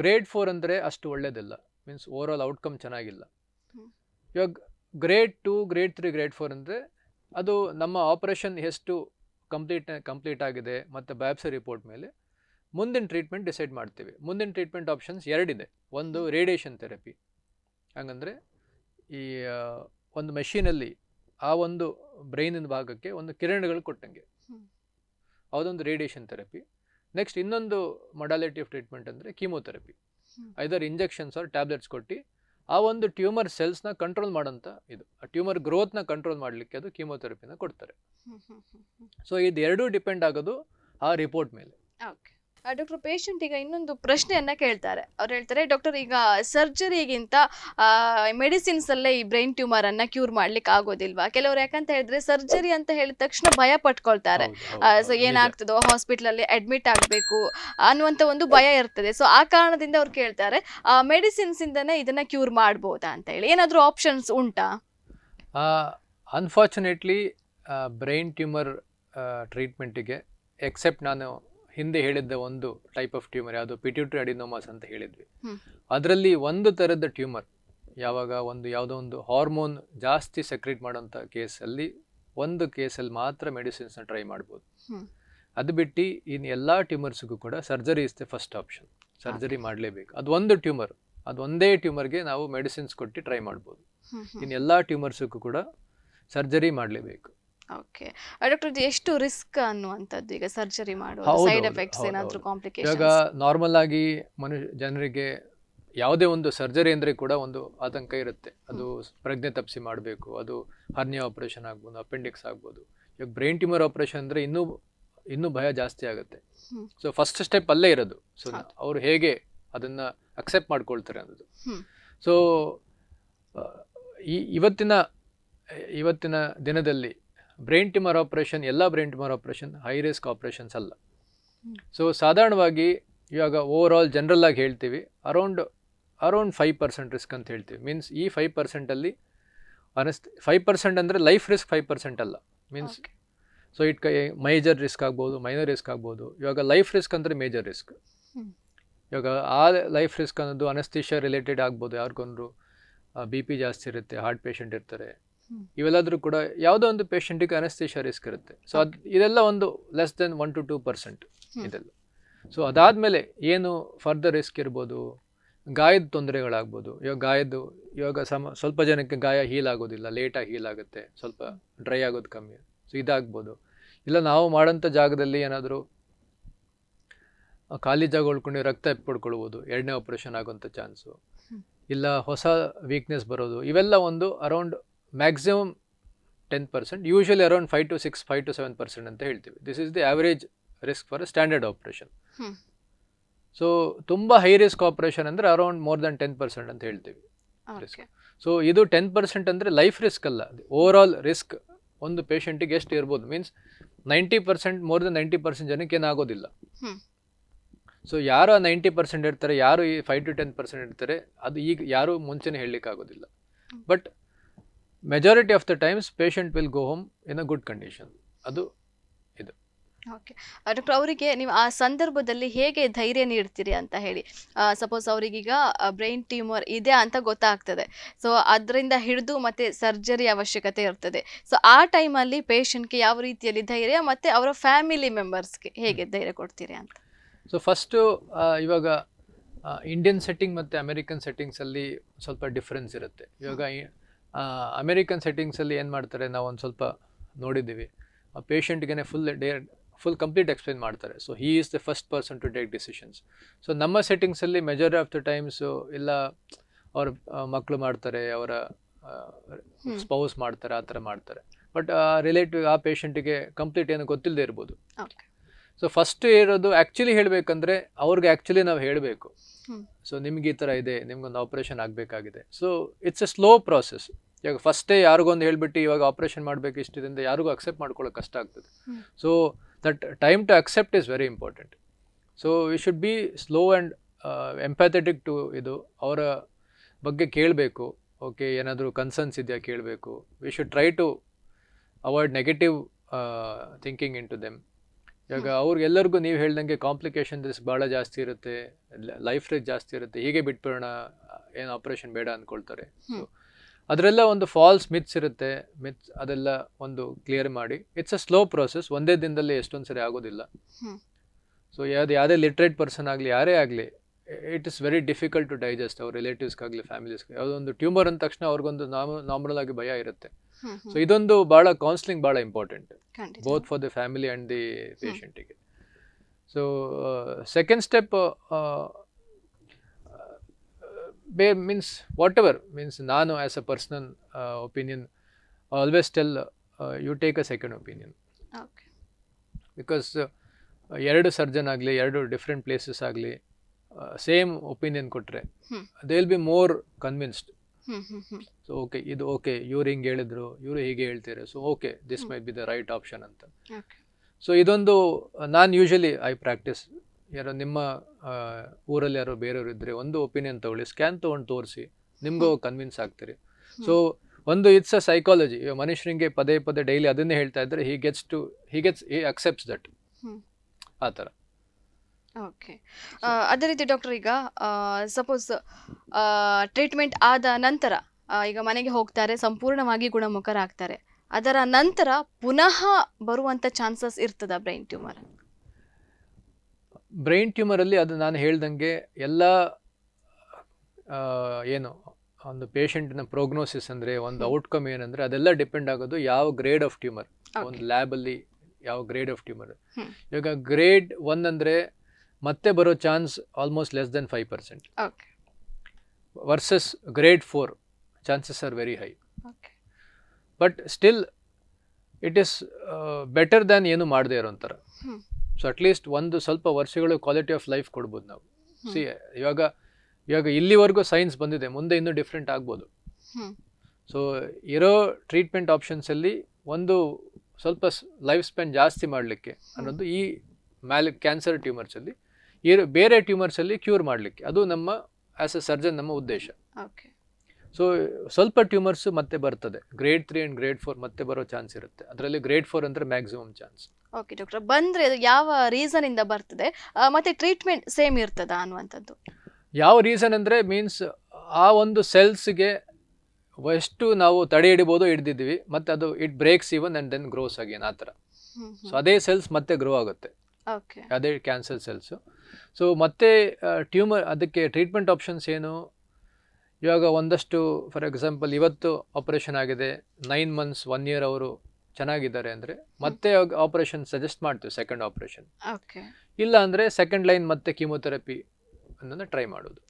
ಗ್ರೇಡ್ ಫೋರ್ ಅಂದರೆ ಅಷ್ಟು ಒಳ್ಳೇದಿಲ್ಲ ಮೀನ್ಸ್ ಓವರ್ ಆಲ್ ಔಟ್ಕಮ್ ಚೆನ್ನಾಗಿಲ್ಲ ಇವಾಗ grade two grade three grade four ಅಂದರೆ ಅದು ನಮ್ಮ ಆಪರೇಷನ್ ಎಷ್ಟು ಕಂಪ್ಲೀಟ್ ಕಂಪ್ಲೀಟ್ ಆಗಿದೆ ಮತ್ತು ಬಯಾಪ್ಸಿ ರಿಪೋರ್ಟ್ ಮೇಲೆ ಮುಂದಿನ ಟ್ರೀಟ್ಮೆಂಟ್ ಡಿಸೈಡ್ ಮಾಡ್ತೀವಿ ಮುಂದಿನ ಟ್ರೀಟ್ಮೆಂಟ್ ಆಪ್ಷನ್ಸ್ ಎರಡಿದೆ ಒಂದು ರೇಡಿಯೇಷನ್ ಥೆರಪಿ ಹಾಗಂದರೆ ಈ ಒಂದು ಮೆಷಿನಲ್ಲಿ ಆ ಒಂದು ಬ್ರೈನಿನ ಭಾಗಕ್ಕೆ ಒಂದು ಕಿರಣಗಳು ಕೊಟ್ಟಂಗೆ ಅದೊಂದು ರೇಡಿಯೇಷನ್ ಥೆರಪಿ ನೆಕ್ಸ್ಟ್ ಇನ್ನೊಂದು ಮೊಡಾಲಿಟಿ ಆಫ್ ಟ್ರೀಟ್ಮೆಂಟ್ ಅಂದರೆ chemotherapy either injections or tablets ಕೊಟ್ಟು ಆ ಒಂದು ಟ್ಯೂಮರ್ ಸೆಲ್ಸ್ನ ಕಂಟ್ರೋಲ್ ಮಾಡೋಂಥ ಇದು ಆ ಟ್ಯೂಮರ್ ಗ್ರೋತ್ನ ಕಂಟ್ರೋಲ್ ಮಾಡಲಿಕ್ಕೆ ಅದು ಕೀಮೋಥೆರಪಿನ ಕೊಡ್ತಾರೆ ಸೊ ಎರಡೂ ಡಿಪೆಂಡ್ ಆಗೋದು ಆ ರಿಪೋರ್ಟ್ ಮೇಲೆ ಡಾಕ್ಟರ್ ಈಗ ಇನ್ನೊಂದು ಪ್ರಶ್ನೆಯನ್ನ ಕೇಳ್ತಾರೆ ಅವ್ರು ಹೇಳ್ತಾರೆ ಡಾಕ್ಟರ್ ಈಗ ಸರ್ಜರಿಗಿಂತ ಮೆಡಿಸಿನ್ಸ್ ಅಲ್ಲೇ ಈ ಬ್ರೈನ್ ಟ್ಯೂಮರ್ ಅನ್ನ ಕ್ಯೂರ್ ಮಾಡ್ಲಿಕ್ಕೆ ಆಗೋದಿಲ್ವಾ ಕೆಲವರು ಯಾಕಂತ ಹೇಳಿದ್ರೆ ಸರ್ಜರಿ ಅಂತ ಹೇಳಿದ ತಕ್ಷಣ ಭಯ ಪಟ್ಕೊಳ್ತಾರೆ ಸೊ ಏನಾಗ್ತದೋ ಹಾಸ್ಪಿಟ್ಲಲ್ಲಿ ಅಡ್ಮಿಟ್ ಆಗಬೇಕು ಅನ್ನುವಂತ ಒಂದು ಭಯ ಇರ್ತದೆ ಸೊ ಆ ಕಾರಣದಿಂದ ಅವ್ರು ಕೇಳ್ತಾರೆ ಮೆಡಿಸಿನ್ಸಿಂದನೇ ಇದನ್ನ ಕ್ಯೂರ್ ಮಾಡ್ಬೋದಾ ಅಂತ ಹೇಳಿ ಏನಾದರೂ ಆಪ್ಷನ್ಸ್ ಉಂಟಾ ಅನ್ಫಾರ್ಚುನೇಟ್ಲಿ ಬ್ರೈನ್ ಟ್ಯೂಮರ್ ಟ್ರೀಟ್ಮೆಂಟಿಗೆ ಎಕ್ಸೆಪ್ಟ್ ನಾನು ಹಿಂದೆ ಹೇಳಿದ್ದ ಒಂದು ಟೈಪ್ ಆಫ್ ಟ್ಯೂಮರ್ ಯಾವುದು ಪಿಟ್ಯೂಟ್ರಿ ಅಡಿನೋಮಾಸ್ ಅಂತ ಹೇಳಿದ್ವಿ ಅದರಲ್ಲಿ ಒಂದು ಥರದ ಟ್ಯೂಮರ್ ಯಾವಾಗ ಒಂದು ಯಾವುದೋ ಒಂದು ಹಾರ್ಮೋನ್ ಜಾಸ್ತಿ ಸೆಕ್ರೇಟ್ ಮಾಡೋಂಥ ಕೇಸಲ್ಲಿ ಒಂದು ಕೇಸಲ್ಲಿ ಮಾತ್ರ ಮೆಡಿಸಿನ್ಸ್ನ ಟ್ರೈ ಮಾಡ್ಬೋದು ಅದು ಬಿಟ್ಟು ಇನ್ನು ಎಲ್ಲ ಟ್ಯೂಮರ್ಸ್ಗೂ ಕೂಡ surgery is the first option surgery ಮಾಡಲೇಬೇಕು ಅದು ಒಂದು ಟ್ಯೂಮರ್ ಅದು ಒಂದೇ ಟ್ಯೂಮರ್ಗೆ ನಾವು ಮೆಡಿಸಿನ್ಸ್ ಕೊಟ್ಟು ಟ್ರೈ ಮಾಡ್ಬೋದು ಇನ್ನು ಎಲ್ಲ ಟ್ಯೂಮರ್ಸ್ಗೂ ಕೂಡ ಸರ್ಜರಿ ಮಾಡಲೇಬೇಕು ಓಕೆ ಡಾಕ್ಟರ್ ಎಷ್ಟು ರಿಸ್ಕ್ ಅನ್ನುವಂಥದ್ದು ಈಗ ಸರ್ಜರಿ ಮಾಡುವ ಸೈಡ್ ಎಫೆಕ್ಟ್ಸ್ ಇವಾಗ ನಾರ್ಮಲ್ ಆಗಿ ಮನುಷ್ಯ ಜನರಿಗೆ ಯಾವುದೇ ಒಂದು ಸರ್ಜರಿ ಅಂದರೆ ಕೂಡ ಒಂದು ಆತಂಕ ಇರುತ್ತೆ ಅದು ಪ್ರಜ್ಞೆ ತಪ್ಸಿ ಮಾಡಬೇಕು ಅದು ಹರ್ನಿಯ ಆಪರೇಷನ್ ಆಗ್ಬೋದು ಅಪೆಂಡಿಕ್ಸ್ ಆಗ್ಬೋದು ಇವಾಗ ಬ್ರೈನ್ ಟ್ಯೂಮರ್ ಆಪರೇಷನ್ ಅಂದ್ರೆ ಇನ್ನೂ ಇನ್ನೂ ಭಯ ಜಾಸ್ತಿ ಆಗುತ್ತೆ ಸೊ ಫಸ್ಟ್ ಸ್ಟೆಪ್ ಅಲ್ಲೇ ಇರೋದು ಸೊ ಅವರು ಹೇಗೆ ಅದನ್ನ ಅಕ್ಸೆಪ್ಟ್ ಮಾಡ್ಕೊಳ್ತಾರೆ ಅನ್ನೋದು ಸೊ ಈ ಇವತ್ತಿನ ಇವತ್ತಿನ ದಿನದಲ್ಲಿ ಬ್ರೈನ್ ಟ್ಯೂಮರ್ ಆಪ್ರೇಷನ್ ಎಲ್ಲ brain tumour operation high risk operations ಅಲ್ಲ ಸೊ ಸಾಧಾರಣವಾಗಿ ಇವಾಗ ಓವರ್ ಆಲ್ ಜನರಲ್ಲಾಗಿ ಹೇಳ್ತೀವಿ around around five percent risk ಅಂತ ಹೇಳ್ತೀವಿ ಮೀನ್ಸ್ ಈ ಫೈವ್ ಪರ್ಸೆಂಟಲ್ಲಿ ಅನಸ್ ಫೈವ್ ಪರ್ಸೆಂಟ್ ಅಂದರೆ ಲೈಫ್ ರಿಸ್ಕ್ ಫೈವ್ ಪರ್ಸೆಂಟ್ ಅಲ್ಲ ಮೀನ್ಸ್ ಸೊ ಇಟ್ ಕೈ ಮೇಜರ್ ರಿಸ್ಕ್ ಆಗ್ಬೋದು ಮೈನರ್ ರಿಸ್ಕ್ ಆಗ್ಬೋದು ಇವಾಗ ಲೈಫ್ ರಿಸ್ಕ್ ಅಂದರೆ ಮೇಜರ್ ರಿಸ್ಕ್ ಇವಾಗ ಆ ಲೈಫ್ ರಿಸ್ಕ್ ಅನ್ನೋದು ಅನಸ್ತಿಷ್ಯ ರಿಲೇಟೆಡ್ ಆಗ್ಬೋದು ಯಾರಿಗೊಂದ್ರು ಬಿ ಪಿ ಜಾಸ್ತಿ ಇರುತ್ತೆ ಹಾರ್ಟ್ ಪೇಷಂಟ್ ಇರ್ತಾರೆ ಇವೆಲ್ಲಾದ್ರೂ ಕೂಡ ಯಾವುದೋ ಒಂದು ಪೇಷಂಟಿಗೆ ಅನಸ್ತೇಶಿಯಾ ರಿಸ್ಕ್ ಇರುತ್ತೆ ಸೊ ಅದು ಇದೆಲ್ಲ ಒಂದು less than one to two percent ಇದೆಲ್ಲ ಸೊ ಅದಾದ್ಮೇಲೆ ಏನು ಫರ್ದರ್ ರಿಸ್ಕ್ ಇರ್ಬೋದು ಗಾಯದ ತೊಂದರೆಗಳಾಗ್ಬೋದು ಇವಾಗ ಗಾಯದ್ದು ಇವಾಗ ಸಮ ಸ್ವಲ್ಪ ಜನಕ್ಕೆ ಗಾಯ ಹೀಲ್ ಆಗೋದಿಲ್ಲ ಲೇಟಾಗಿ ಹೀಲ್ ಆಗುತ್ತೆ ಸ್ವಲ್ಪ ಡ್ರೈ ಆಗೋದು ಕಮ್ಮಿ ಸೊ ಇದಾಗ್ಬೋದು ಇಲ್ಲ ನಾವು ಮಾಡೋಂಥ ಜಾಗದಲ್ಲಿ ಏನಾದರೂ ಖಾಲಿ ಜಾಗ ಉಳ್ಕೊಂಡು ರಕ್ತ ಪಡ್ಕೊಳ್ಬೋದು ಎರಡನೇ ಆಪರೇಷನ್ ಆಗೋಂಥ ಚಾನ್ಸು ಇಲ್ಲ ಹೊಸ ವೀಕ್ನೆಸ್ ಬರೋದು ಇವೆಲ್ಲ ಒಂದು around maximum ten percent usually around five to six five to seven percent ಅಂತ ಹೇಳ್ತೀವಿ this is the average risk for standard operation so ತುಂಬ ಹೈ ರಿಸ್ಕ್ ಆಪರೇಷನ್ ಅಂದರೆ around more than ten percent ಅಂತ ಹೇಳ್ತೀವಿ risk so ಇದು ten percent ಅಂದರೆ life risk ಅಲ್ಲ overall risk ಒಂದು ಪೇಷಂಟಿಗೆ ಎಷ್ಟು ಇರ್ಬೋದು means ninety percent more than ninety percent ಜನಕ್ಕೆ ಏನಾಗೋದಿಲ್ಲ ಸೊ ಯಾರು ಆ ನೈಂಟಿ ಪರ್ಸೆಂಟ್ ಇರ್ತಾರೆ ಯಾರು ಈ ಫೈವ್ ಟು ಟೆನ್ ಪರ್ಸೆಂಟ್ ಇರ್ತಾರೆ ಅದು ಈಗ ಯಾರು ಮುಂಚೆನೇ ಹೇಳಲಿಕ್ಕಾಗೋದಿಲ್ಲ but majority of the times patient will go home in a good condition ಅದು ಇದು ಓಕೆ ಡಾಕ್ಟರ್ ಅವರಿಗೆ ನೀವು ಆ ಸಂದರ್ಭದಲ್ಲಿ ಹೇಗೆ ಧೈರ್ಯ ನೀಡ್ತೀರಿ ಅಂತ ಹೇಳಿ ಸಪೋಸ್ ಅವರಿಗೀಗ ಬ್ರೈನ್ ಟ್ಯೂಮರ್ ಇದೆ ಅಂತ ಗೊತ್ತಾಗ್ತದೆ ಸೊ ಅದರಿಂದ ಹಿಡಿದು ಮತ್ತೆ ಸರ್ಜರಿ ಅವಶ್ಯಕತೆ ಇರ್ತದೆ ಸೊ ಆ ಟೈಮಲ್ಲಿ ಪೇಷಂಟ್ಗೆ ಯಾವ ರೀತಿಯಲ್ಲಿ ಧೈರ್ಯ ಮತ್ತು ಅವರ ಫ್ಯಾಮಿಲಿ ಮೆಂಬರ್ಸ್ಗೆ ಹೇಗೆ ಧೈರ್ಯ ಕೊಡ್ತೀರಿ ಅಂತ ಸೊ ಫಸ್ಟು ಇವಾಗ ಇಂಡಿಯನ್ ಸೆಟ್ಟಿಂಗ್ ಮತ್ತು ಅಮೆರಿಕನ್ ಸೆಟ್ಟಿಂಗ್ಸಲ್ಲಿ ಸ್ವಲ್ಪ ಡಿಫ್ರೆನ್ಸ್ ಇರುತ್ತೆ ಇವಾಗ ಅಮೇರಿಕನ್ ಸೆಟ್ಟಿಂಗ್ಸಲ್ಲಿ ಏನು ಮಾಡ್ತಾರೆ ನಾವು ಒಂದು ಸ್ವಲ್ಪ ನೋಡಿದ್ದೀವಿ ಆ ಪೇಷಂಟ್ಗೆ full day full complete explain ಮಾಡ್ತಾರೆ so he is the first person to take decisions so ನಮ್ಮ ಸೆಟ್ಟಿಂಗ್ಸಲ್ಲಿ ಮೆಜಾರಿಟಿ ಆಫ್ ದ ಟೈಮ್ಸು ಇಲ್ಲ ಅವ್ರ ಮಕ್ಕಳು ಮಾಡ್ತಾರೆ ಅವರ ಸ್ಪೌಸ್ ಮಾಡ್ತಾರೆ ಆ ಥರ ಮಾಡ್ತಾರೆ ಬಟ್ ಆ ರಿಲೇಟಿವ್ ಆ ಪೇಷಂಟಿಗೆ ಕಂಪ್ಲೀಟ್ ಏನು ಗೊತ್ತಿಲ್ಲದೆ ಇರ್ಬೋದು ಸೊ ಫಸ್ಟ್ ಇರೋದು ಆ್ಯಕ್ಚುಲಿ ಹೇಳಬೇಕಂದ್ರೆ ಅವ್ರಿಗೆ ಆ್ಯಕ್ಚುಲಿ ನಾವು ಹೇಳಬೇಕು ಸೊ ನಿಮ್ಗೆ ಈ ಥರ ಇದೆ ನಿಮ್ಗೊಂದು ಆಪರೇಷನ್ ಆಗಬೇಕಾಗಿದೆ so it's a slow process ಇವಾಗ ಫಸ್ಟೇ ಯಾರಿಗೊಂದು ಹೇಳಿಬಿಟ್ಟು ಇವಾಗ ಆಪ್ರೇಷನ್ ಮಾಡಬೇಕು ಇಷ್ಟಿದೆ ಯಾರಿಗೂ ಅಕ್ಸೆಪ್ಟ್ ಮಾಡ್ಕೊಳ್ಳೋಕೆ ಕಷ್ಟ ಆಗ್ತದೆ so that time to accept is very important so we should be slow and empathetic to ಇದು ಅವರ ಬಗ್ಗೆ ಕೇಳಬೇಕು ಓಕೆ ಏನಾದರೂ ಕನ್ಸರ್ನ್ಸ್ ಇದೆಯಾ ಕೇಳಬೇಕು we should try to avoid negative thinking into them ಇವಾಗ ಅವ್ರಿಗೆಲ್ಲರಿಗೂ ನೀವು ಹೇಳ್ದಂಗೆ ಕಾಂಪ್ಲಿಕೇಶನ್ ರಿಸ್ಕ್ ಭಾಳ ಜಾಸ್ತಿ ಇರುತ್ತೆ ಲೈಫ್ ರಿಸ್ಕ್ ಜಾಸ್ತಿ ಇರುತ್ತೆ ಹೀಗೆ ಬಿಟ್ಬಿಡೋಣ ಏನು ಆಪ್ರೇಷನ್ ಬೇಡ ಅಂದ್ಕೊಳ್ತಾರೆ ಅದರೆಲ್ಲ ಒಂದು ಫಾಲ್ಸ್ ಮಿತ್ಸ್ ಇರುತ್ತೆ ಮಿತ್ಸ್ ಅದೆಲ್ಲ ಒಂದು ಕ್ಲಿಯರ್ ಮಾಡಿ ಇಟ್ಸ್ ಅ ಸ್ಲೋ ಪ್ರೋಸೆಸ್ ಒಂದೇ ದಿನದಲ್ಲಿ ಎಷ್ಟೊಂದು ಸರಿ ಆಗೋದಿಲ್ಲ ಸೊ ಯಾವ್ದು ಯಾವುದೇ ಲಿಟ್ರೇಟ್ ಪರ್ಸನ್ ಆಗಲಿ ಯಾರೇ ಆಗಲಿ it is very difficult to digest ಅವ್ರ ರಿಲೇಟಿವ್ಸ್ಗಾಗಲಿ ಫ್ಯಾಮಿಲೀಸ್ಗೆ ಯಾವುದೋ ಒಂದು ಟ್ಯೂಮರ್ ಅಂದ ತಕ್ಷಣ ಅವ್ರಿಗೊಂದು ನಾರ್ಮಲ್ ಆಗಿ ಭಯ ಇರುತ್ತೆ ಸೊ ಇದೊಂದು ಭಾಳ ಕೌನ್ಸಿಲಿಂಗ್ ಭಾಳ important both for the family and the ಪೇಷಂಟಿಗೆ ಸೊ ಸೆಕೆಂಡ್ ಸ್ಟೆಪ್ ಬೇ ಮೀನ್ಸ್ ವಾಟ್ ಎವರ್ ಮೀನ್ಸ್ ನಾನು as a personal opinion always tell you take a second opinion because ಎರಡು ಸರ್ಜನ್ ಆಗಲಿ ಎರಡು ಡಿಫ್ರೆಂಟ್ ಪ್ಲೇಸಸ್ ಆಗಲಿ ಸೇಮ್ ಒಪಿನಿಯನ್ ಕೊಟ್ಟರೆ they will be more convinced so okay ಇದು okay ಇವ್ರು ಹಿಂಗೆ ಹೇಳಿದ್ರು ಇವರು ಹೀಗೆ ಹೇಳ್ತೀರ so okay this may be the right option ಅಂತ ಸೊ ಇದೊಂದು ನಾನು ಯೂಶಲಿ ಐ ಪ್ರಾಕ್ಟೀಸ್ ಯಾರೋ ನಿಮ್ಮ ಊರಲ್ಲಿ ಯಾರೋ ಬೇರೆಯವರು ಇದ್ದರೆ ಒಂದು ಒಪಿನಿಯನ್ ತಗೊಳ್ಳಿ ಸ್ಕ್ಯಾನ್ ತೊಗೊಂಡು ತೋರಿಸಿ ನಿಮಗೂ ಕನ್ವಿನ್ಸ್ ಆಗ್ತೀರಿ ಸೊ ಒಂದು ಇಟ್ಸ್ ಅ ಸೈಕಾಲಜಿ ಮನುಷ್ಯನಿಗೆ ಪದೇ ಪದೇ ಡೈಲಿ ಅದನ್ನೇ ಹೇಳ್ತಾ ಇದ್ದರೆ he gets to he gets he accepts that ಆ ಥರ ಓಕೆ ಅದೇ ರೀತಿ ಡಾಕ್ಟರ್ ಈಗ ಸಪೋಸ್ ಟ್ರೀಟ್ಮೆಂಟ್ ಆದ ನಂತರ ಈಗ ಮನೆಗೆ ಹೋಗ್ತಾರೆ ಸಂಪೂರ್ಣವಾಗಿ ಗುಣಮುಖರಾಗ್ತಾರೆ ಅದರ ನಂತರ ಪುನಃ ಬರುವಂಥ ಚಾನ್ಸಸ್ ಇರ್ತದ ಬ್ರೈನ್ ಟ್ಯೂಮರ್ ಬ್ರೈನ್ ಟ್ಯೂಮರಲ್ಲಿ ಅದು ನಾನು ಹೇಳ್ದಂಗೆ ಎಲ್ಲ ಏನು ಒಂದು ಪೇಷಂಟ್ನ ಪ್ರೋಗ್ನೋಸಿಸ್ ಅಂದರೆ ಒಂದು ಔಟ್ಕಮ್ ಏನಂದರೆ ಅದೆಲ್ಲ ಡಿಪೆಂಡ್ ಆಗೋದು ಯಾವ ಗ್ರೇಡ್ ಆಫ್ ಟ್ಯೂಮರ್ ಒಂದು ಲ್ಯಾಬಲ್ಲಿ ಯಾವ ಗ್ರೇಡ್ ಆಫ್ ಟ್ಯೂಮರ್ ಇವಾಗ ಗ್ರೇಡ್ ಒನ್ ಅಂದರೆ ಮತ್ತೆ ಬರೋ chance almost less than five percent versus grade four chances are very high but still it is better than ಏನು ಮಾಡದೇ ಇರೋ ಸೊ ಅಟ್ಲೀಸ್ಟ್ ಒಂದು ಸ್ವಲ್ಪ ವರ್ಷಗಳು ಕ್ವಾಲಿಟಿ ಆಫ್ ಲೈಫ್ ಕೊಡ್ಬೋದು ನಾವು ಸಿ ಇವಾಗ ಇವಾಗ ಇಲ್ಲಿವರೆಗೂ ಸೈನ್ಸ್ ಬಂದಿದೆ ಮುಂದೆ ಇನ್ನೂ ಡಿಫ್ರೆಂಟ್ ಆಗ್ಬೋದು ಸೊ ಇರೋ ಟ್ರೀಟ್ಮೆಂಟ್ ಆಪ್ಷನ್ಸಲ್ಲಿ ಒಂದು ಸ್ವಲ್ಪ ಲೈಫ್ ಸ್ಪೆಂಡ್ ಜಾಸ್ತಿ ಮಾಡಲಿಕ್ಕೆ ಅನ್ನೋದು ಈ ಮ್ಯಾಲ್ ಕ್ಯಾನ್ಸರ್ ಟ್ಯೂಮರ್ಸಲ್ಲಿ ಇರೋ ಬೇರೆ ಟ್ಯೂಮರ್ಸಲ್ಲಿ ಕ್ಯೂರ್ ಮಾಡಲಿಕ್ಕೆ ಅದು ನಮ್ಮ ಆ್ಯಸ್ ಎ ಸರ್ಜನ್ ನಮ್ಮ ಉದ್ದೇಶ ಓಕೆ ಸೊ ಸ್ವಲ್ಪ ಟ್ಯೂಮರ್ಸು ಮತ್ತೆ ಬರ್ತದೆ grade three and grade four ಮತ್ತೆ ಬರೋ ಚಾನ್ಸ್ ಇರುತ್ತೆ ಅದರಲ್ಲಿ ಗ್ರೇಡ್ ಫೋರ್ ಅಂದರೆ ಮ್ಯಾಕ್ಸಿಮಮ್ ಚಾನ್ಸ್ ಓಕೆ ಡಾಕ್ಟರ್ ಬಂದರೆ ಯಾವ ರೀಸನ್ ಇಂದ ಬರ್ತದೆ ಮತ್ತೆ ಟ್ರೀಟ್ಮೆಂಟ್ ಸೇಮ್ ಇರ್ತದ ಅನ್ನುವಂಥದ್ದು ಯಾವ ರೀಸನ್ ಅಂದರೆ ಮೀನ್ಸ್ ಆ ಒಂದು ಸೆಲ್ಸ್ಗೆ ಎಷ್ಟು ನಾವು ತಡೆ ಹಿಡಿಬೋದು ಹಿಡ್ದಿದ್ವಿ ಮತ್ತೆ ಅದು it breaks even and then grows ಆಗಿ ಆ ಥರ ಸೊ ಅದೇ ಸೆಲ್ಸ್ ಮತ್ತೆ ಗ್ರೋ ಆಗುತ್ತೆ ಅದೇ ಕ್ಯಾನ್ಸರ್ ಸೆಲ್ಸು ಸೊ ಮತ್ತೆ ಟ್ಯೂಮರ್ ಅದಕ್ಕೆ ಟ್ರೀಟ್ಮೆಂಟ್ ಆಪ್ಷನ್ಸ್ ಏನು ಇವಾಗ ಒಂದಷ್ಟು ಫಾರ್ ಎಕ್ಸಾಂಪಲ್ ಇವತ್ತು ಆಪರೇಷನ್ ಆಗಿದೆ ನೈನ್ ಮಂತ್ಸ್ ಒನ್ ಇಯರ್ ಅವರು ಚೆನ್ನಾಗಿದ್ದಾರೆ ಅಂದರೆ ಮತ್ತೆ ಆಪರೇಷನ್ ಸಜೆಸ್ಟ್ ಮಾಡ್ತೀವಿ ಸೆಕೆಂಡ್ ಆಪರೇಷನ್ ಇಲ್ಲ ಅಂದರೆ ಸೆಕೆಂಡ್ ಲೈನ್ ಮತ್ತೆ ಕೀಮೋಥೆರಪಿ ಅನ್ನೋದನ್ನ ಟ್ರೈ ಮಾಡೋದು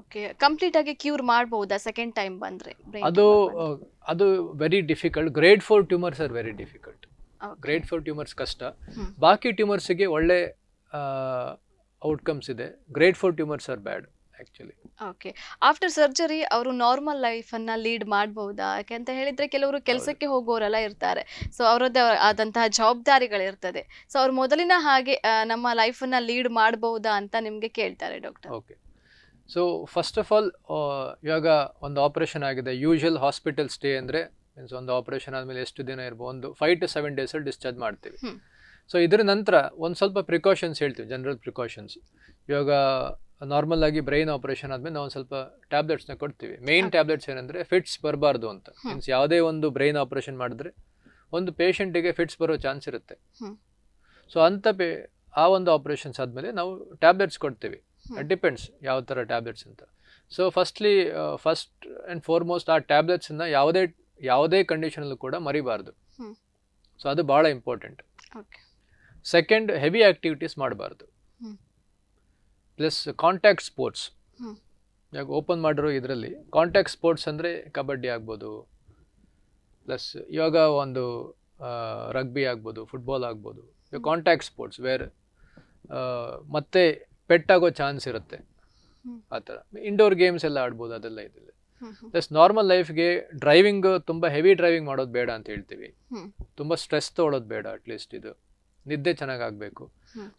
ಓಕೆ ಕಂಪ್ಲೀಟ್ ಆಗಿ ಕ್ಯೂರ್ ಮಾಡಬಹುದಾ ಸೆಕೆಂಡ್ ಟೈಮ್ ಬಂದ್ರೆ ಅದು ಅದು very difficult grade four tumours are very difficult grade four tumours ಕಷ್ಟ ಬಾಕಿ ಟ್ಯೂಮರ್ಸ್ಗೆ ಒಳ್ಳೆ ಔಟ್ಕಮ್ಸ್ ಇದೆ grade four tumours are bad okay after surgery ಅವರು ನಾರ್ಮಲ್ ಲೈಫನ್ನು ಲೀಡ್ ಮಾಡ್ಬೋದಾ ಯಾಕೆಂತ ಹೇಳಿದ್ರೆ ಕೆಲವರು ಕೆಲಸಕ್ಕೆ ಹೋಗೋರೆಲ್ಲ ಇರ್ತಾರೆ ಸೊ ಅವರದ್ದೇ ಆದಂತಹ ಜವಾಬ್ದಾರಿಗಳಿರ್ತದೆ ಸೊ ಅವ್ರು ಮೊದಲಿನ ಹಾಗೆ ನಮ್ಮ ಲೈಫನ್ನು ಲೀಡ್ ಮಾಡಬಹುದಾ ಅಂತ ನಿಮಗೆ ಕೇಳ್ತಾರೆ doctor okay so first of all ಇವಾಗ ಒಂದು ಆಪರೇಷನ್ ಆಗಿದೆ ಯೂಶುವಲ್ ಹಾಸ್ಪಿಟಲ್ ಸ್ಟೇ ಅಂದರೆ ಮೀನ್ಸ್ ಒಂದು ಆಪರೇಷನ್ ಆದಮೇಲೆ ಎಷ್ಟು ದಿನ ಇರ್ಬೋದು ಒಂದು ಫೈವ್ ಟು ಸೆವೆನ್ ಡೇಸಲ್ಲಿ ಡಿಸ್ಚಾರ್ಜ್ ಮಾಡ್ತೀವಿ ಸೊ ಇದ್ರ ನಂತರ ಒಂದು ಸ್ವಲ್ಪ ಪ್ರಿಕಾಷನ್ಸ್ ಹೇಳ್ತೀವಿ ಜನರಲ್ ಪ್ರಿಕಾಷನ್ಸ್ ಇವಾಗ ನಾರ್ಮಲ್ ಆಗಿ ಬ್ರೈನ್ ಆಪರೇಷನ್ ಆದ್ಮೇಲೆ ನಾವು ಸ್ವಲ್ಪ ಟ್ಯಾಬ್ಲೆಟ್ಸ್ ನ ಕೊಡ್ತೀವಿ ಮೇನ್ ಟ್ಯಾಬ್ಲೆಟ್ಸ್ ಏನಂದ್ರೆ ಫಿಟ್ಸ್ ಬರಬಾರ್ದು ಅಂತ ಮೀನ್ಸ್ ಯಾವುದೇ ಒಂದು ಬ್ರೈನ್ ಆಪರೇಷನ್ ಮಾಡಿದ್ರೆ ಒಂದು ಪೇಷಂಟಿಗೆ ಫಿಟ್ಸ್ ಬರೋ ಚಾನ್ಸ್ ಇರುತ್ತೆ ಸೊ ಅಂತ ಪೇ ಆ ಒಂದು ಆಪರೇಷನ್ಸ್ ಆದಮೇಲೆ ನಾವು ಟ್ಯಾಬ್ಲೆಟ್ಸ್ ಕೊಡ್ತೀವಿ ಡಿಪೆಂಡ್ಸ್ ಯಾವ ಥರ ಟ್ಯಾಬ್ಲೆಟ್ಸ್ ಅಂತ so firstly first and foremost ಆ ನ ಯಾವುದೇ ಯಾವುದೇ ಕಂಡೀಷನಲ್ಲೂ ಕೂಡ ಮರಿಬಾರ್ದು ಸೊ ಅದು ಭಾಳ ಇಂಪಾರ್ಟೆಂಟ್ ಸೆಕೆಂಡ್ ಹೆವಿ ಆ್ಯಕ್ಟಿವಿಟೀಸ್ ಮಾಡಬಾರ್ದು ಪ್ಲಸ್ ಕಾಂಟ್ಯಾಕ್ಟ್ ಸ್ಪೋರ್ಟ್ಸ್ ಯಾಕೆ ಓಪನ್ ಮಾಡಿರೋ ಇದರಲ್ಲಿ ಕಾಂಟ್ಯಾಕ್ಟ್ ಸ್ಪೋರ್ಟ್ಸ್ ಅಂದರೆ ಕಬಡ್ಡಿ ಆಗ್ಬೋದು ಪ್ಲಸ್ ಇವಾಗ ಒಂದು ರಗ್ಬಿ ಆಗ್ಬೋದು ಫುಟ್ಬಾಲ್ ಆಗ್ಬೋದು ಕಾಂಟ್ಯಾಕ್ಟ್ ಸ್ಪೋರ್ಟ್ಸ್ ವೇರ್ ಮತ್ತೆ ಪೆಟ್ಟಾಗೋ ಚಾನ್ಸ್ ಇರುತ್ತೆ ಆ ಥರ ಇಂಡೋರ್ ಗೇಮ್ಸ್ ಎಲ್ಲ ಆಡ್ಬೋದು ಅದೆಲ್ಲ ಇದೆಲ್ಲ ಪ್ಲಸ್ ನಾರ್ಮಲ್ ಲೈಫ್ಗೆ ಡ್ರೈವಿಂಗ್ ತುಂಬ ಹೆವಿ ಡ್ರೈವಿಂಗ್ ಮಾಡೋದು ಬೇಡ ಅಂತ ಹೇಳ್ತೀವಿ ತುಂಬ ಸ್ಟ್ರೆಸ್ ತೊಗೊಳೋದು ಬೇಡ ಅಟ್ಲೀಸ್ಟ್ ಇದು ನಿದ್ದೆ ಚೆನ್ನಾಗಾಗಬೇಕು